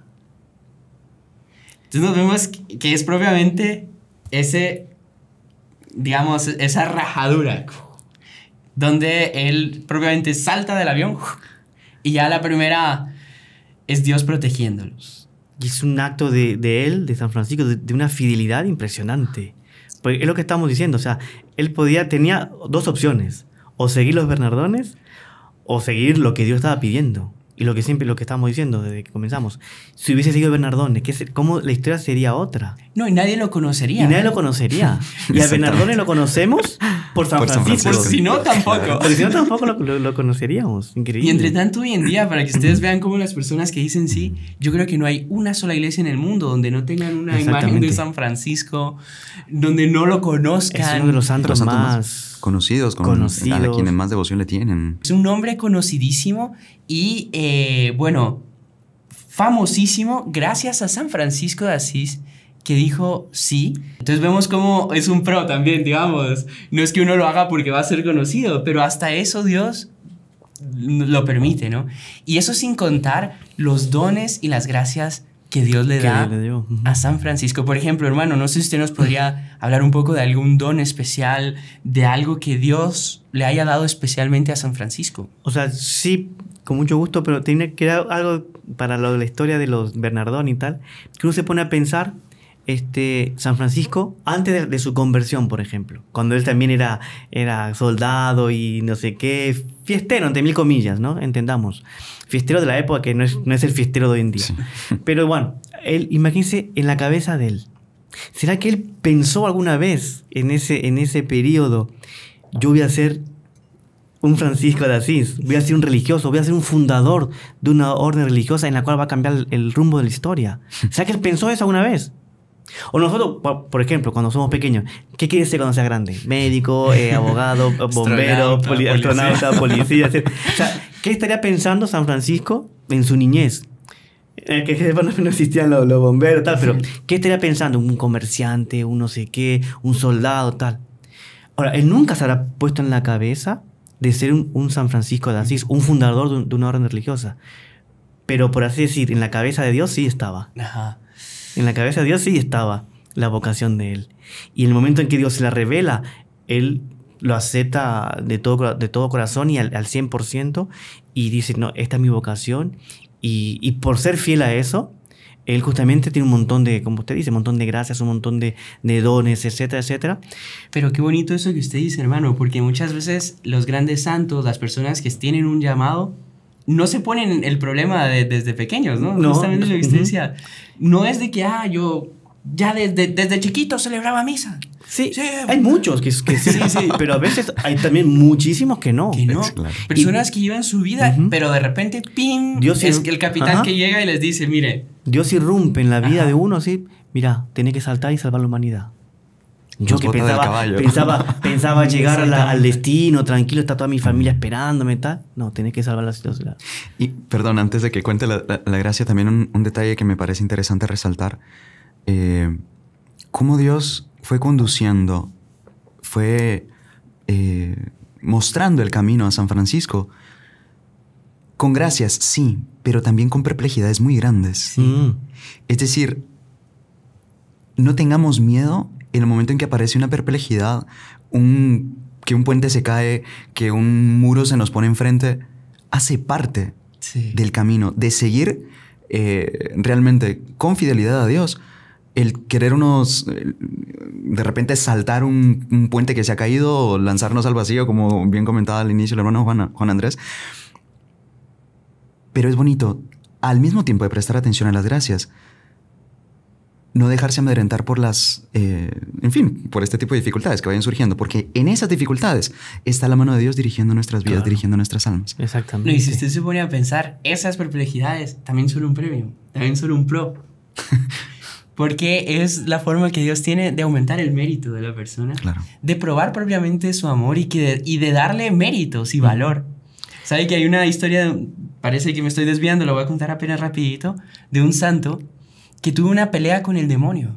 Entonces nos vemos que es propiamente ese, digamos, esa rajadura, donde él propiamente salta del avión y ya la primera es Dios protegiéndolos. Y es un acto de, él, de San Francisco, de, una fidelidad impresionante. Porque es lo que estamos diciendo, o sea, él podía, tenía dos opciones, o seguir los Bernardones o seguir lo que Dios estaba pidiendo. Y lo que siempre, lo que estamos diciendo desde que comenzamos, si hubiese sido Bernardone, ¿qué, ¿cómo la historia sería otra? No, y nadie lo conocería. Y nadie lo conocería. y a Bernardone lo conocemos por San, Francisco. si no, tampoco. Porque si no, tampoco lo, conoceríamos. Increíble. Y entre tanto, hoy en día, para que ustedes vean cómo las personas que dicen sí, yo creo que no hay una sola iglesia en el mundo donde no tengan una imagen de San Francisco, donde no lo conozcan. Es uno de los santos, más Conocidos, con a quienes más devoción le tienen. Es un nombre conocidísimo y, eh, bueno, famosísimo gracias a San Francisco de Asís que dijo sí. Entonces vemos cómo es un pro también, digamos. No es que uno lo haga porque va a ser conocido, pero hasta eso Dios lo permite, ¿no? Y eso sin contar los dones y las gracias que Dios le da a San Francisco. Por ejemplo, hermano, no sé si usted nos podría hablar un poco de algún don especial, de algo que Dios le haya dado especialmente a San Francisco. O sea, sí, con mucho gusto, pero tiene que dar algo para lo de la historia de los Bernardón y tal, que uno se pone a pensar este, San Francisco antes de, su conversión, por ejemplo, cuando él también era, era soldado y no sé qué, fiestero, entre mil comillas, ¿no? Entendamos. Fiestero de la época que no es, no es el fiestero de hoy en día. Pero bueno, él, imagínense en la cabeza de él. ¿Será que él pensó alguna vez en ese, en ese periodo, yo voy a ser un Francisco de Asís, voy a ser un religioso, voy a ser un fundador de una orden religiosa en la cual va a cambiar el rumbo de la historia. ¿Será que él pensó eso alguna vez? O nosotros, por ejemplo, cuando somos pequeños, ¿qué quieres ser cuando seas grande? Médico, eh, abogado, eh, bombero, astronauta, policía. o sea, ¿qué estaría pensando San Francisco en su niñez? que bueno, no existían los, bomberos, tal, pero ¿qué estaría pensando? Un comerciante, un no sé qué, un soldado, tal. Ahora, él nunca se habrá puesto en la cabeza de ser un, San Francisco de Asís, un fundador de, de, una orden religiosa. Pero por así decir, en la cabeza de Dios sí estaba. Ajá. En la cabeza de Dios sí estaba la vocación de él. Y el momento en que Dios se la revela, él lo acepta de todo, de todo corazón y al, 100% y dice, no, esta es mi vocación. Y, por ser fiel a eso, él justamente tiene un montón de, como usted dice, un montón de gracias, un montón de, de dones, etcétera, etcétera. Pero qué bonito eso que usted dice, hermano, porque muchas veces los grandes santos, las personas que tienen un llamado, no se ponen el problema desde pequeños, ¿no? no. No es de que, ah, yo ya desde, desde chiquito celebraba misa. Sí, hay muchos que, que sí, sí, pero a veces hay también muchísimos que no. Que no. Pues, Personas que llevan su vida, pero de repente, ¡pim! Dios es el capitán que llega y les dice, mire. Dios irrumpe en la vida de uno, sí. Mira, tiene que saltar y salvar la humanidad. Yo que pensaba, pensaba, pensaba llegar al destino, tranquilo, está toda mi familia esperándome, tal. No, tenés que salvar la situación. Y perdón, antes de que cuente la, gracia, también un, detalle que me parece interesante resaltar. Eh, cómo Dios fue conduciendo, fue eh, mostrando el camino a San Francisco. Con gracias, sí, pero también con perplejidades muy grandes. Es decir, no tengamos miedo en el momento en que aparece una perplejidad, que un puente se cae, que un muro se nos pone enfrente, hace parte del camino, de seguir eh, realmente con fidelidad a Dios. El querer unos, de repente saltar un, puente que se ha caído, o lanzarnos al vacío, como bien comentaba al inicio el hermano Juan, Juan Andrés. Pero es bonito, al mismo tiempo de prestar atención a las gracias, no dejarse amedrentar por las, eh, en fin, por este tipo de dificultades que vayan surgiendo, porque en esas dificultades está la mano de Dios dirigiendo nuestras vidas, dirigiendo nuestras almas. Exactamente. y si usted se pone a pensar, esas perplejidades también son un premio, también son un pro, porque es la forma que Dios tiene de aumentar el mérito de la persona, claro. de probar propiamente su amor y, y de darle méritos y mm. valor. ¿Sabe que hay una historia, parece que me estoy desviando, lo voy a contar apenas rapidito, de un santo que tuve una pelea con el demonio.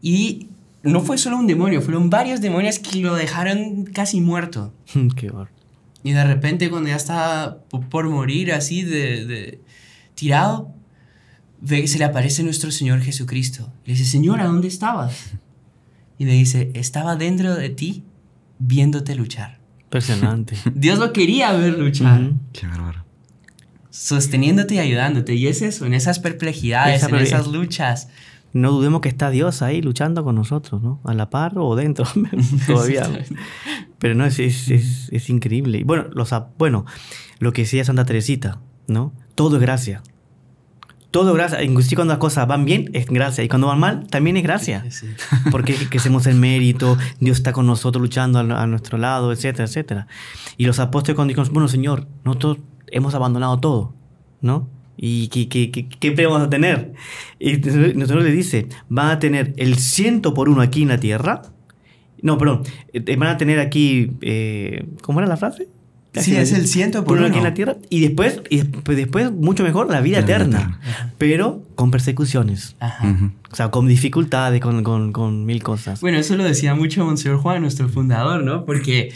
Y no fue solo un demonio, fueron varios demonios que lo dejaron casi muerto. Qué horror. Y de repente cuando ya estaba por morir así de, tirado, ve que se le aparece nuestro Señor Jesucristo. Le dice, Señor, ¿a dónde estabas? Y le dice, estaba dentro de ti viéndote luchar. Impresionante. Dios lo quería ver luchar. Qué bárbaro sosteniéndote y ayudándote. Y es eso, en esas perplejidades, en esas luchas. No dudemos que está Dios ahí luchando con nosotros, ¿no? A la par o dentro, todavía. Pero no, es, es, es, increíble. Y bueno, los, bueno, lo que decía Santa Teresita, ¿no? Todo es gracia todo gracias. Inclusive cuando las cosas van bien, es gracia. Y cuando van mal, también es gracia. Porque crecemos en mérito, Dios está con nosotros luchando a, nuestro lado, etcétera, etcétera. Y los apóstoles cuando dicen, bueno, Señor, nosotros hemos abandonado todo, ¿no? ¿Y qué, qué, vamos a tener? Y nosotros le dice, van a tener el ciento por uno aquí en la tierra. No, perdón, eh, van a tener aquí, eh, ¿cómo era la frase? sí, es el ciento por uno aquí en la tierra. Y después, y pues, después mucho mejor, la vida eterna. Pero con persecuciones. O sea, con dificultades, con, con, con, mil cosas. Bueno, eso lo decía mucho Monseñor Juan, nuestro fundador, ¿no? Porque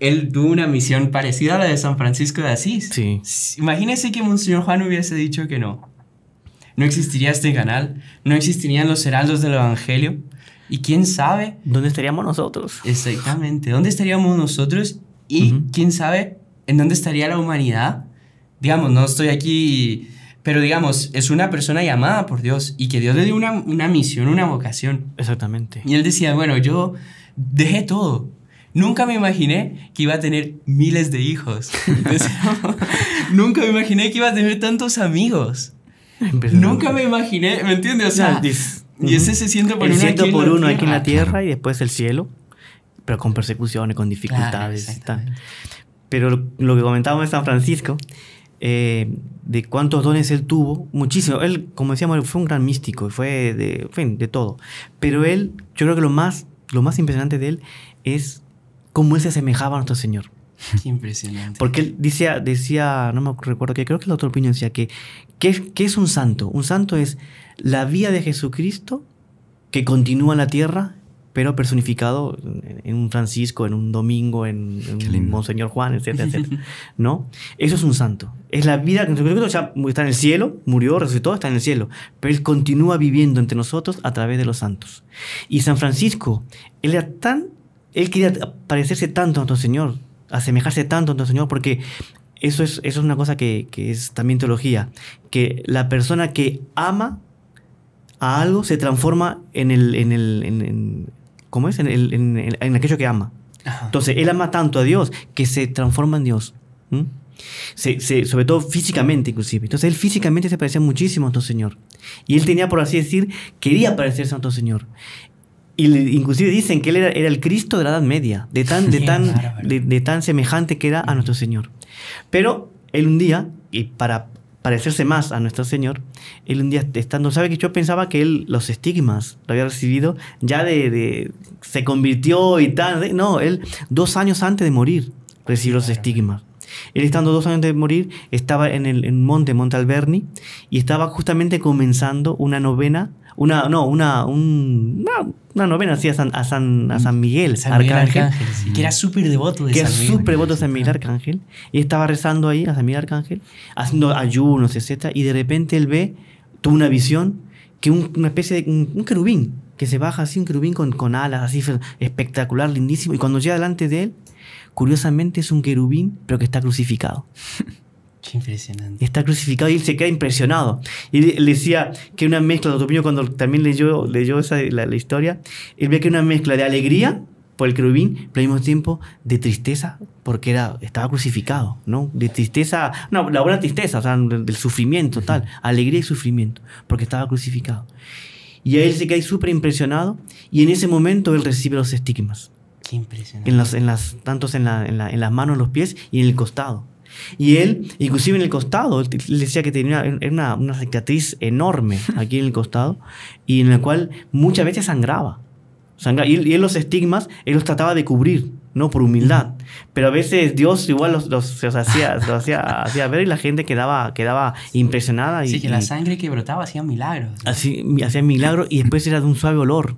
él tuvo una misión parecida a la de San Francisco de Asís. Sí. Imagínese que Monseñor Juan hubiese dicho que no. No existiría este canal, no existirían los heraldos del Evangelio. Y quién sabe. ¿Dónde estaríamos nosotros? Exactamente. ¿Dónde estaríamos nosotros? Y quién sabe en dónde estaría la humanidad. Digamos, no estoy aquí, pero digamos, es una persona llamada por Dios y que Dios le dio una, misión, una vocación. Exactamente. Y él decía, bueno, yo dejé todo, Nunca me imaginé que iba a tener miles de hijos. nunca me imaginé que iba a tener tantos amigos. Nunca me imaginé, ¿me entiendes? O sea, y ese se siente por uno aquí en la tierra y después el cielo pero con persecuciones, con dificultades. Pero lo, que comentábamos de San Francisco, eh, de cuántos dones él tuvo, muchísimo. Él, como decíamos, fue un gran místico, fue de, fin, de todo. Pero él, yo creo que lo más, lo más impresionante de él es cómo él se asemejaba a nuestro Señor. Qué impresionante. Porque él decía, decía no me recuerdo que creo que la otra opinión decía que ¿qué, es un santo? Un santo es la vía de Jesucristo que continúa en la tierra pero personificado en un Francisco, en un Domingo, en, un Monseñor Juan, etcétera, ¿No? Eso es un santo. Es la vida que está en el cielo, murió, resucitó, está en el cielo, pero Él continúa viviendo entre nosotros a través de los santos. Y San Francisco, Él tan, Él quería parecerse tanto a nuestro Señor, asemejarse tanto a nuestro Señor, porque eso es, eso es una cosa que, es también teología, que la persona que ama a algo se transforma en el, en el como es? En, aquello que ama. Entonces, él ama tanto a Dios que se transforma en Dios. sobre todo físicamente inclusive. Entonces él físicamente se parecía muchísimo a nuestro Señor. Y él tenía, por así decir, quería parecerse a nuestro Señor. Y inclusive dicen que él era, el Cristo de la Edad Media, de tan, de, tan, de tan semejante que era a nuestro Señor. Pero él un día, y para parecerse más a nuestro Señor, él un día estando, sabe que yo pensaba que él los estigmas lo había recibido ya de, se convirtió y tal, no, él dos años antes de morir recibió los estigmas. Él estando dos años antes de morir, estaba en el en monte, Monte Alberni, y estaba justamente comenzando una novena, una, no, una, un, una una novena así a San, San, Miguel, Arcángel, que era súper devoto de que San Miguel. súper devoto de San Miguel Arcángel, y estaba rezando ahí a San Miguel Arcángel, haciendo ayunos, etc. Y de repente él ve, tuvo una visión, que una especie de un, un, querubín, que se baja así, un querubín con, con alas, así espectacular, lindísimo, y cuando llega delante de él, curiosamente es un querubín, pero que está crucificado. Qué impresionante. Está crucificado y él se queda impresionado. Y le decía que una mezcla, de cuando también leyó, leyó esa, la, historia, él ve que una mezcla de alegría por el querubín, pero al mismo tiempo de tristeza porque era, estaba crucificado, ¿no? De tristeza, no, la buena tristeza, o sea, del sufrimiento, tal, alegría y sufrimiento, porque estaba crucificado. Y a él se queda súper impresionado y en ese momento él recibe los estigmas. Qué impresionante. En las, en las, tantos en, la, en, en las manos, los pies y en el costado. Y él, inclusive en el costado, le decía que tenía una, cicatriz enorme aquí en el costado y en la cual muchas veces sangraba. Y, él, los estigmas, él los trataba de cubrir, ¿no? Por humildad. Pero a veces Dios igual los, los, hacía, hacía, hacía, ver y la gente quedaba, impresionada. Y, sí, que la sangre que brotaba hacía milagros. hacía milagros y después era de un suave olor.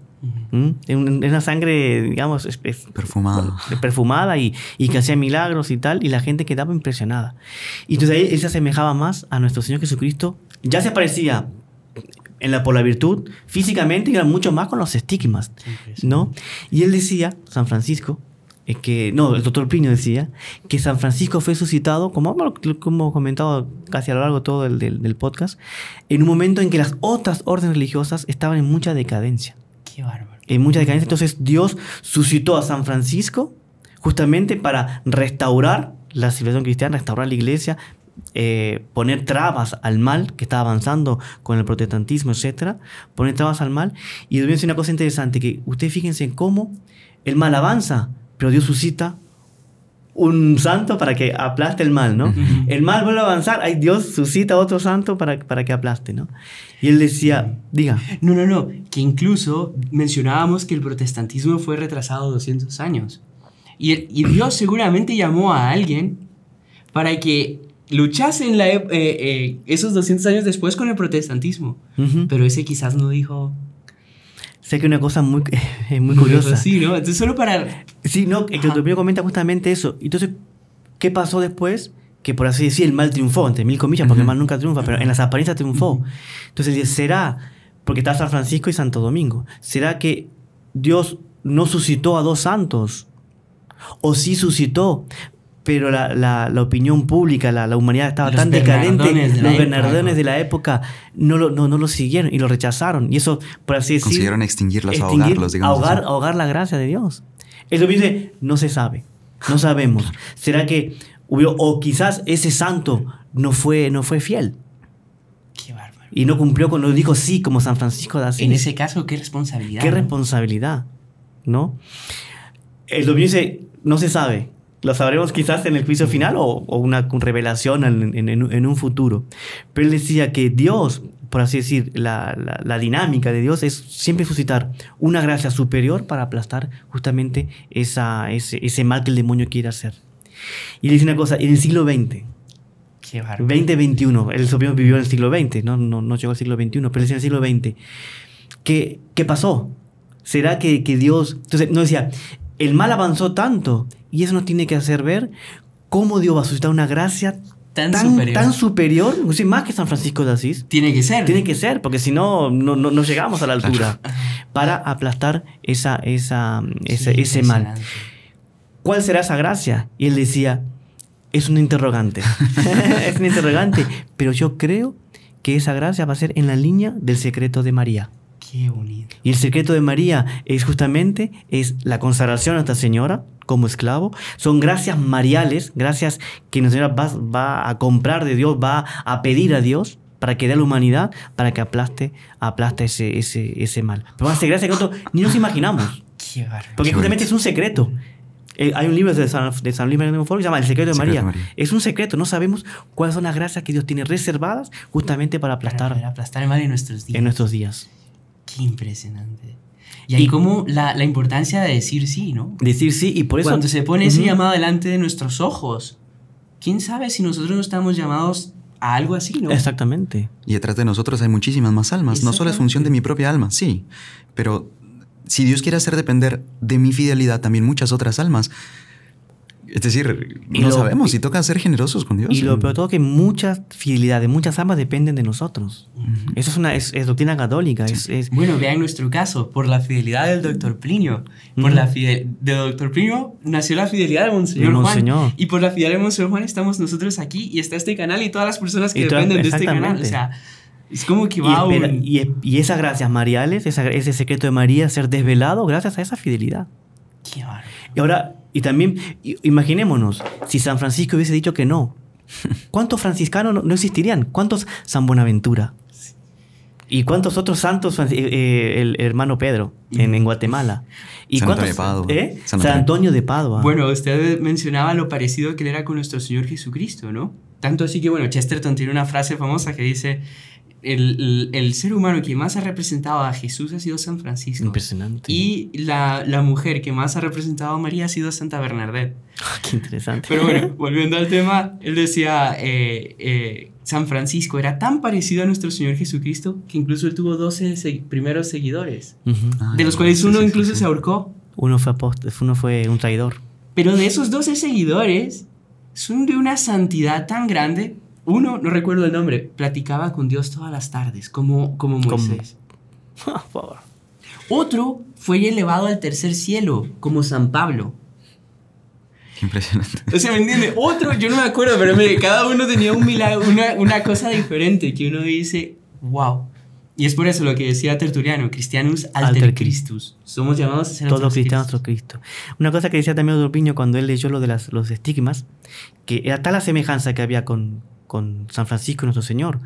¿Mm? En una sangre, digamos, perfumada, perfumada y, y, que hacía milagros y tal, y la gente quedaba impresionada. Y entonces ahí él se asemejaba más a nuestro Señor Jesucristo. Ya se parecía en la, por la virtud, físicamente, y era mucho más con los estigmas, ¿no? Y él decía, San Francisco, eh, que, no, el doctor Piño decía que San Francisco fue suscitado, como, como comentado casi a lo largo todo el, del podcast, en un momento en que las otras órdenes religiosas estaban en mucha decadencia. Qué bárbaro. En muchas Entonces Dios suscitó a San Francisco justamente para restaurar la civilización cristiana, restaurar la iglesia, eh, poner trabas al mal que estaba avanzando con el protestantismo, etcétera, poner trabas al mal. Y es una cosa interesante, que ustedes fíjense en cómo el mal avanza, pero Dios suscita un santo para que aplaste el mal, ¿no? El mal vuelve a avanzar, ay Dios suscita otro santo para, para que aplaste, ¿no? Y él decía, diga. No, no, no, que incluso mencionábamos que el protestantismo fue retrasado 200 años. Y, Dios seguramente llamó a alguien para que luchase en eh, eh, esos 200 años después con el protestantismo. Pero ese quizás no dijo, sé que una cosa muy, es muy curiosa. Sí, ¿no? Entonces, solo para. Sí, no, el primero comenta justamente eso. Entonces, ¿qué pasó después? Que por así decir, el mal triunfó, entre mil comillas, porque el mal nunca triunfa, pero en las apariencias triunfó. Entonces ¿será? Porque está San Francisco y Santo Domingo. ¿Será que Dios no suscitó a dos santos? ¿O sí suscitó? pero la, opinión pública, la, humanidad estaba tan decadente, los Bernardones de la época no lo, no, lo siguieron y lo rechazaron. Y eso, por así decirlo. Consiguieron extinguirlos, extinguir, ahogarlos, digamos. Ahogar, ahogar, la gracia de Dios. El Eso dice, no se sabe, no sabemos. ¿Será que hubo, o quizás ese santo no fue, no fue fiel? Qué bárbaro. Y no cumplió con, lo dijo sí, como San Francisco de Asís. En ese caso, qué responsabilidad. Qué responsabilidad, ¿no? El dominio dice, no se sabe, lo sabremos quizás en el juicio final o, una revelación en, un futuro. Pero él decía que Dios, por así decir, la, dinámica de Dios es siempre suscitar una gracia superior para aplastar justamente esa, ese, mal que el demonio quiere hacer. Y le dice una cosa, en el siglo XX, xx él el vivió en el siglo XX, no, no, llegó al siglo XXI, pero decía en el siglo XX. ¿Qué, qué pasó? ¿Será que, que Dios... Entonces, no decía, el mal avanzó tanto y eso nos tiene que hacer ver cómo Dios va a suscitar una gracia tan, superior, más que San Francisco de Asís. Tiene que ser. Tiene que ser, porque si no, no, llegamos a la altura para aplastar esa, ese mal. ¿Cuál será esa gracia? Y él decía, es un interrogante. es un interrogante. Pero yo creo que esa gracia va a ser en la línea del secreto de María. Qué bonito. Y el secreto de María es justamente es la consagración a esta señora como esclavo. Son gracias mariales, gracias que la señora va, a comprar de Dios, va a pedir a Dios para que dé a la humanidad, para que aplaste, aplaste ese, ese, ese mal. Pero hace gracias que nosotros ni nos imaginamos. Qué Porque justamente es un secreto. Eh, hay un libro de San, de San Luis María de que se llama El secreto, de, María. Es un secreto, no sabemos cuáles son las gracias que Dios tiene reservadas justamente para aplastar, para aplastar el mal en nuestros días. En nuestros días impresionante. Y ahí como la, importancia de decir sí, ¿no? Decir sí y por eso... Cuando se pone ese llamado delante de nuestros ojos, ¿quién sabe si nosotros no estamos llamados a algo así, ¿no? Exactamente. Y detrás de nosotros hay muchísimas más almas. No solo es función de mi propia alma, sí, pero si Dios quiere hacer depender de mi fidelidad también muchas otras almas, es decir, no sabemos y toca ser generosos con Dios. Y lo mm. peor todo que muchas fidelidades, muchas almas dependen de nosotros. Eso es una doctrina católica. Es, bueno, vean nuestro caso, por la fidelidad del doctor Plinio. Por mm. la de doctor Plinio nació la fidelidad de Monseñor, Juan. Y por la fidelidad de Monseñor Juan estamos nosotros aquí y está este canal y todas las personas que dependen de este canal. O sea, es como que va y, un... y, y, esas gracias mariales, ese secreto de María ser desvelado gracias a esa fidelidad. Qué y ahora, y también, imaginémonos, si San Francisco hubiese dicho que no, ¿cuántos franciscanos no existirían? ¿Cuántos San Buenaventura? ¿Y cuántos otros santos, eh, eh, el hermano Pedro, en, Guatemala? ¿Y cuántos, de ¿eh? San, Antonio. de Padua. Bueno, usted mencionaba lo parecido que él era con nuestro Señor Jesucristo, ¿no? Tanto así que, bueno, Chesterton tiene una frase famosa que dice, el, el, ser humano que más ha representado a Jesús ha sido San Francisco. Impresionante. Y la, la mujer que más ha representado a María ha sido Santa Bernadette. qué interesante. Pero bueno, volviendo al tema, él decía, eh, eh, San Francisco era tan parecido a nuestro Señor Jesucristo que incluso él tuvo 12 primeros seguidores, ah, de los cuales uno incluso se ahorcó. Uno fue, uno fue un traidor. Pero de esos 12 seguidores, son de una santidad tan grande uno, no recuerdo el nombre, platicaba con Dios todas las tardes, como, como Moisés. Ah, otro fue elevado al tercer cielo, como San Pablo. Impresionante. O sea, ¿me entiende? Otro, yo no me acuerdo, pero mire, cada uno tenía un milagro, una, una, cosa diferente que uno dice, wow. Y es por eso lo que decía Tertuliano, Christianus alter, Christus. Somos llamados a ser Todos cristianos por Cristo. Una cosa que decía también Otro cuando él leyó lo de las, los estigmas, que era tal la semejanza que había con, con San Francisco nuestro Señor,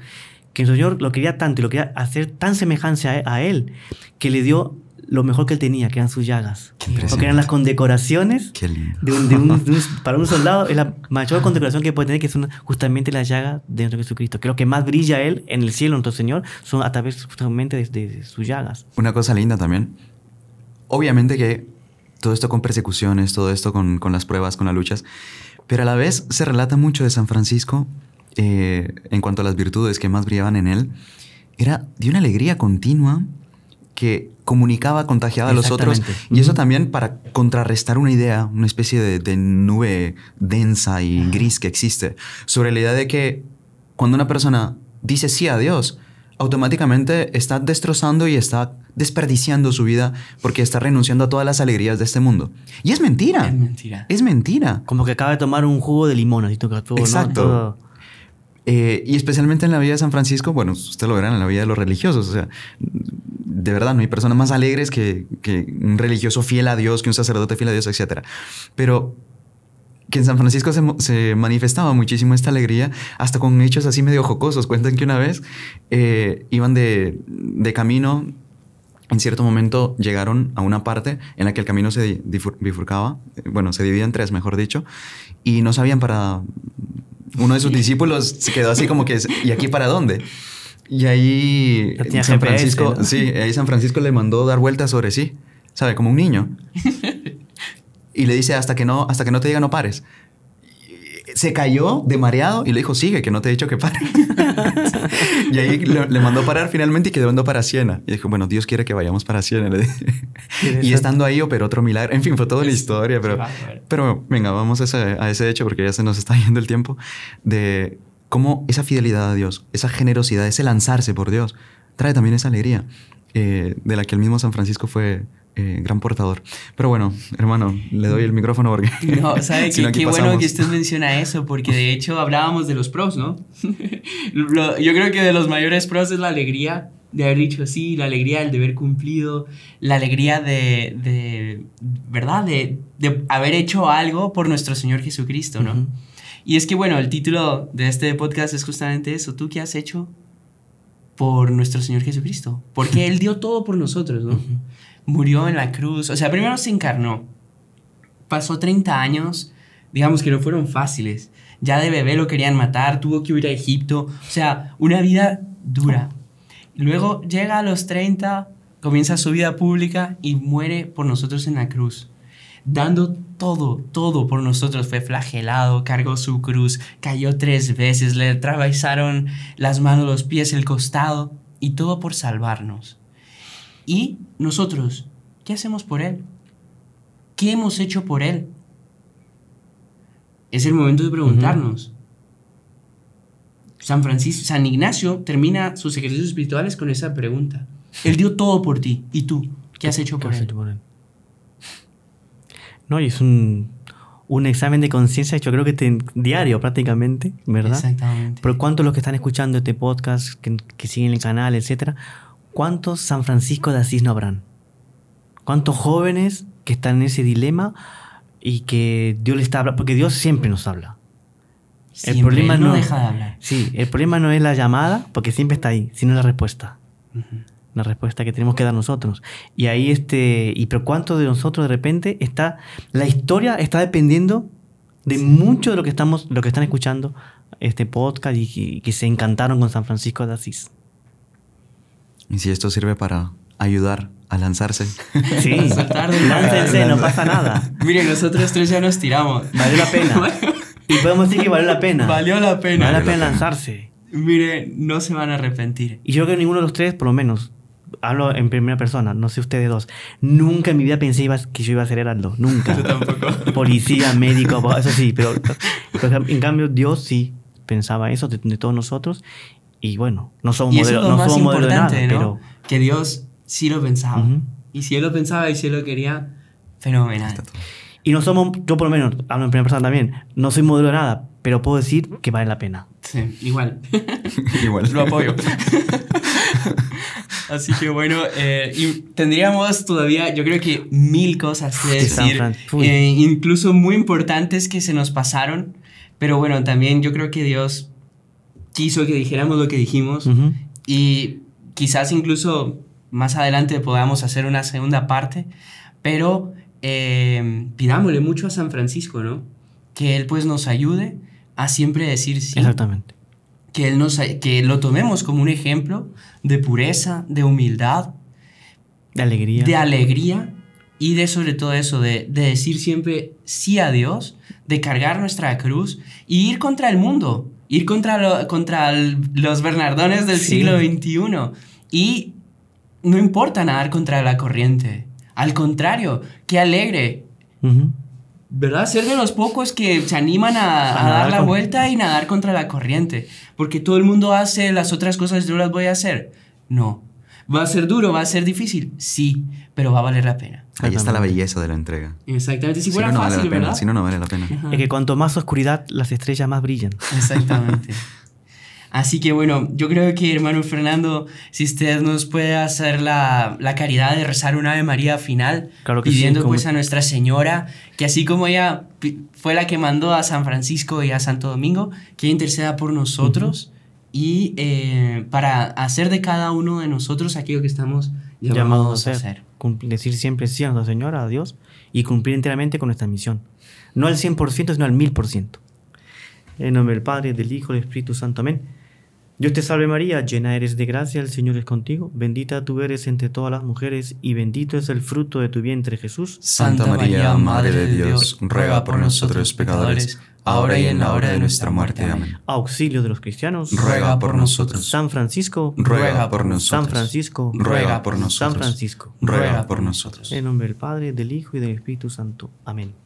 que nuestro Señor lo quería tanto y lo quería hacer tan semejante a, él, que le dio lo mejor que él tenía, que eran sus llagas. que eran las condecoraciones Qué lindo. De un, para un soldado. Es la mayor condecoración que puede tener, que son justamente las llagas de nuestro Jesucristo. Que lo que más brilla él en el cielo, nuestro Señor, son a través justamente de, sus llagas. Una cosa linda también. Obviamente que todo esto con persecuciones, todo esto con, con las pruebas, con las luchas, pero a la vez se relata mucho de San Francisco eh, en cuanto a las virtudes que más brillaban en él, era de una alegría continua que comunicaba, contagiaba a los otros. Y eso también para contrarrestar una idea, una especie de, nube densa y gris que existe, sobre la idea de que cuando una persona dice sí a Dios, automáticamente está destrozando y está desperdiciando su vida porque está renunciando a todas las alegrías de este mundo. Y es mentira. Es mentira. Es mentira. Como que acaba de tomar un jugo de limón, así todo, Exacto. ¿no? Todo. Eh, y especialmente en la vida de San Francisco, bueno, ustedes lo verán en la vida de los religiosos. O sea, de verdad, no hay personas más alegres que, un religioso fiel a Dios, que un sacerdote fiel a Dios, etc. Pero que en San Francisco se, manifestaba muchísimo esta alegría, hasta con hechos así medio jocosos. Cuentan que una vez eh, iban de, de, camino, en cierto momento llegaron a una parte en la que el camino se bifurcaba, eh, bueno, se dividía en tres, mejor dicho, y no sabían para uno de sus discípulos se quedó así como que, ¿y aquí para dónde? Y ahí San Francisco, sí, ahí San Francisco le mandó dar vueltas sobre sí, sabe, como un niño. Y le dice hasta que no, hasta que no te diga no pares se cayó de mareado y le dijo, sigue, que no te he dicho que pare. y ahí le mandó parar finalmente y quedó andando para Siena. Y dijo, bueno, Dios quiere que vayamos para Siena. y estando ahí operó otro milagro. En fin, fue toda la historia, pero, pero venga, vamos a ese, hecho porque ya se nos está yendo el tiempo de cómo esa fidelidad a Dios, esa generosidad, ese lanzarse por Dios, trae también esa alegría eh, de la que el mismo San Francisco fue, eh, gran portador. Pero bueno, hermano, le doy el micrófono porque... No, ¿sabe qué, bueno que usted menciona eso? Porque de hecho hablábamos de los pros, ¿no? yo creo que de los mayores pros es la alegría de haber dicho sí, la alegría del deber cumplido, la alegría de, de ¿verdad? De, de, haber hecho algo por nuestro Señor Jesucristo, ¿no? Y es que, bueno, el título de este podcast es justamente eso, ¿tú qué has hecho por nuestro Señor Jesucristo? Porque Él dio todo por nosotros, ¿no? murió en la cruz. O sea, primero se encarnó. Pasó 30 años, digamos que no fueron fáciles. Ya de bebé lo querían matar, tuvo que huir a Egipto. O sea, una vida dura. Luego llega a los 30, comienza su vida pública y muere por nosotros en la cruz. Dando todo, todo por nosotros, fue flagelado, cargó su cruz, cayó tres veces, le atravesaron las manos, los pies, el costado, y todo por salvarnos. Y nosotros, ¿qué hacemos por Él? ¿Qué hemos hecho por Él? Es el momento de preguntarnos. San Francisco, San Ignacio termina sus ejercicios espirituales con esa pregunta. Él dio todo por ti. ¿Y tú? ¿Qué has hecho por, él? No, y es un, un examen de conciencia, yo creo que te, diario prácticamente, ¿verdad? Exactamente. Pero ¿cuántos los que están escuchando este podcast, que, que siguen el canal, etcétera, ¿cuántos San Francisco de Asís no habrán? ¿Cuántos jóvenes que están en ese dilema y que Dios les está hablando? Porque Dios siempre nos habla. el problema no, deja de hablar. Sí, el problema no es la llamada, porque siempre está ahí, sino la respuesta. La respuesta que tenemos que dar nosotros. Y ahí este, y pero ¿cuántos de nosotros de repente está la historia está dependiendo de mucho de lo que estamos, lo que están escuchando este podcast y que se encantaron con San Francisco de Asís. Y si esto sirve para ayudar a lanzarse. Sí, no pasa nada. Mire, nosotros tres ya nos tiramos. Valió la pena. y podemos decir que valió la pena. Valió la pena. Valió la pena lanzarse. Mire, no se van a arrepentir. Y yo creo que ninguno de los tres, por lo menos, hablo en primera persona, no sé ustedes dos. Nunca en mi vida pensé que yo iba a ser heraldo. Nunca. Yo tampoco. Policía, médico, eso sí, pero, en cambio Dios sí pensaba eso de, todos nosotros y bueno, no somos modelos, no somos modelo de nada, pero... Que Dios sí lo pensaba. Y si Él lo pensaba y si Él lo quería, fenomenal. Y no somos, yo por lo menos, hablo en primera persona también, no soy modelo de nada, pero puedo decir que vale la pena. Sí, igual. igual. Lo apoyo. Así que bueno, eh, tendríamos todavía, yo creo que mil cosas que decir, eh, incluso muy importantes que se nos pasaron, pero bueno, también yo creo que Dios quiso que dijéramos lo que dijimos y quizás incluso más adelante podamos hacer una segunda parte, pero eh, pidámosle mucho a San Francisco, ¿no? Que él pues nos ayude a siempre decir sí. Exactamente. Que, él nos, que lo tomemos como un ejemplo de pureza, de humildad. De alegría. De alegría y de sobre todo eso, de, de decir siempre sí a Dios, de cargar nuestra cruz y ir contra el mundo ir contra, contra los Bernardones del siglo XXI. Y no importa nadar contra la corriente. Al contrario, qué alegre. ¿Verdad? Ser de los pocos que se animan a, dar la vuelta y nadar contra la corriente. Porque todo el mundo hace las otras cosas, yo las voy a hacer. No, ¿Va a ser duro? ¿Va a ser difícil? Sí, pero va a valer la pena. Ahí está la belleza de la entrega. Exactamente. Si, fuera fácil, ¿verdad? Si no, no vale la pena. Es que cuanto más oscuridad, las estrellas más brillan. Exactamente. Así que bueno, yo creo que hermano Fernando, si usted nos puede hacer la, la caridad de rezar una Ave María final, pidiendo pues a Nuestra Señora, que así como ella fue la que mandó a San Francisco y a Santo Domingo, que interceda por nosotros y eh, para hacer de cada uno de nosotros aquello que estamos llamados, a hacer. decir siempre sí a Señor, a Dios, y cumplir enteramente con nuestra misión. No al 100%, sino al 1000%. En nombre del Padre, del Hijo, del Espíritu Santo. Amén. Dios te salve María, llena eres de gracia, el Señor es contigo, bendita tú eres entre todas las mujeres y bendito es el fruto de tu vientre Jesús. Santa María, Madre de Dios, ruega por nosotros pecadores, ahora y en la hora de nuestra muerte. Amén. Auxilio de los cristianos, ruega por nosotros. San Francisco, ruega por nosotros. San Francisco, ruega por nosotros. San Francisco, ruega por nosotros. En nombre del Padre, del Hijo y del Espíritu Santo. Amén.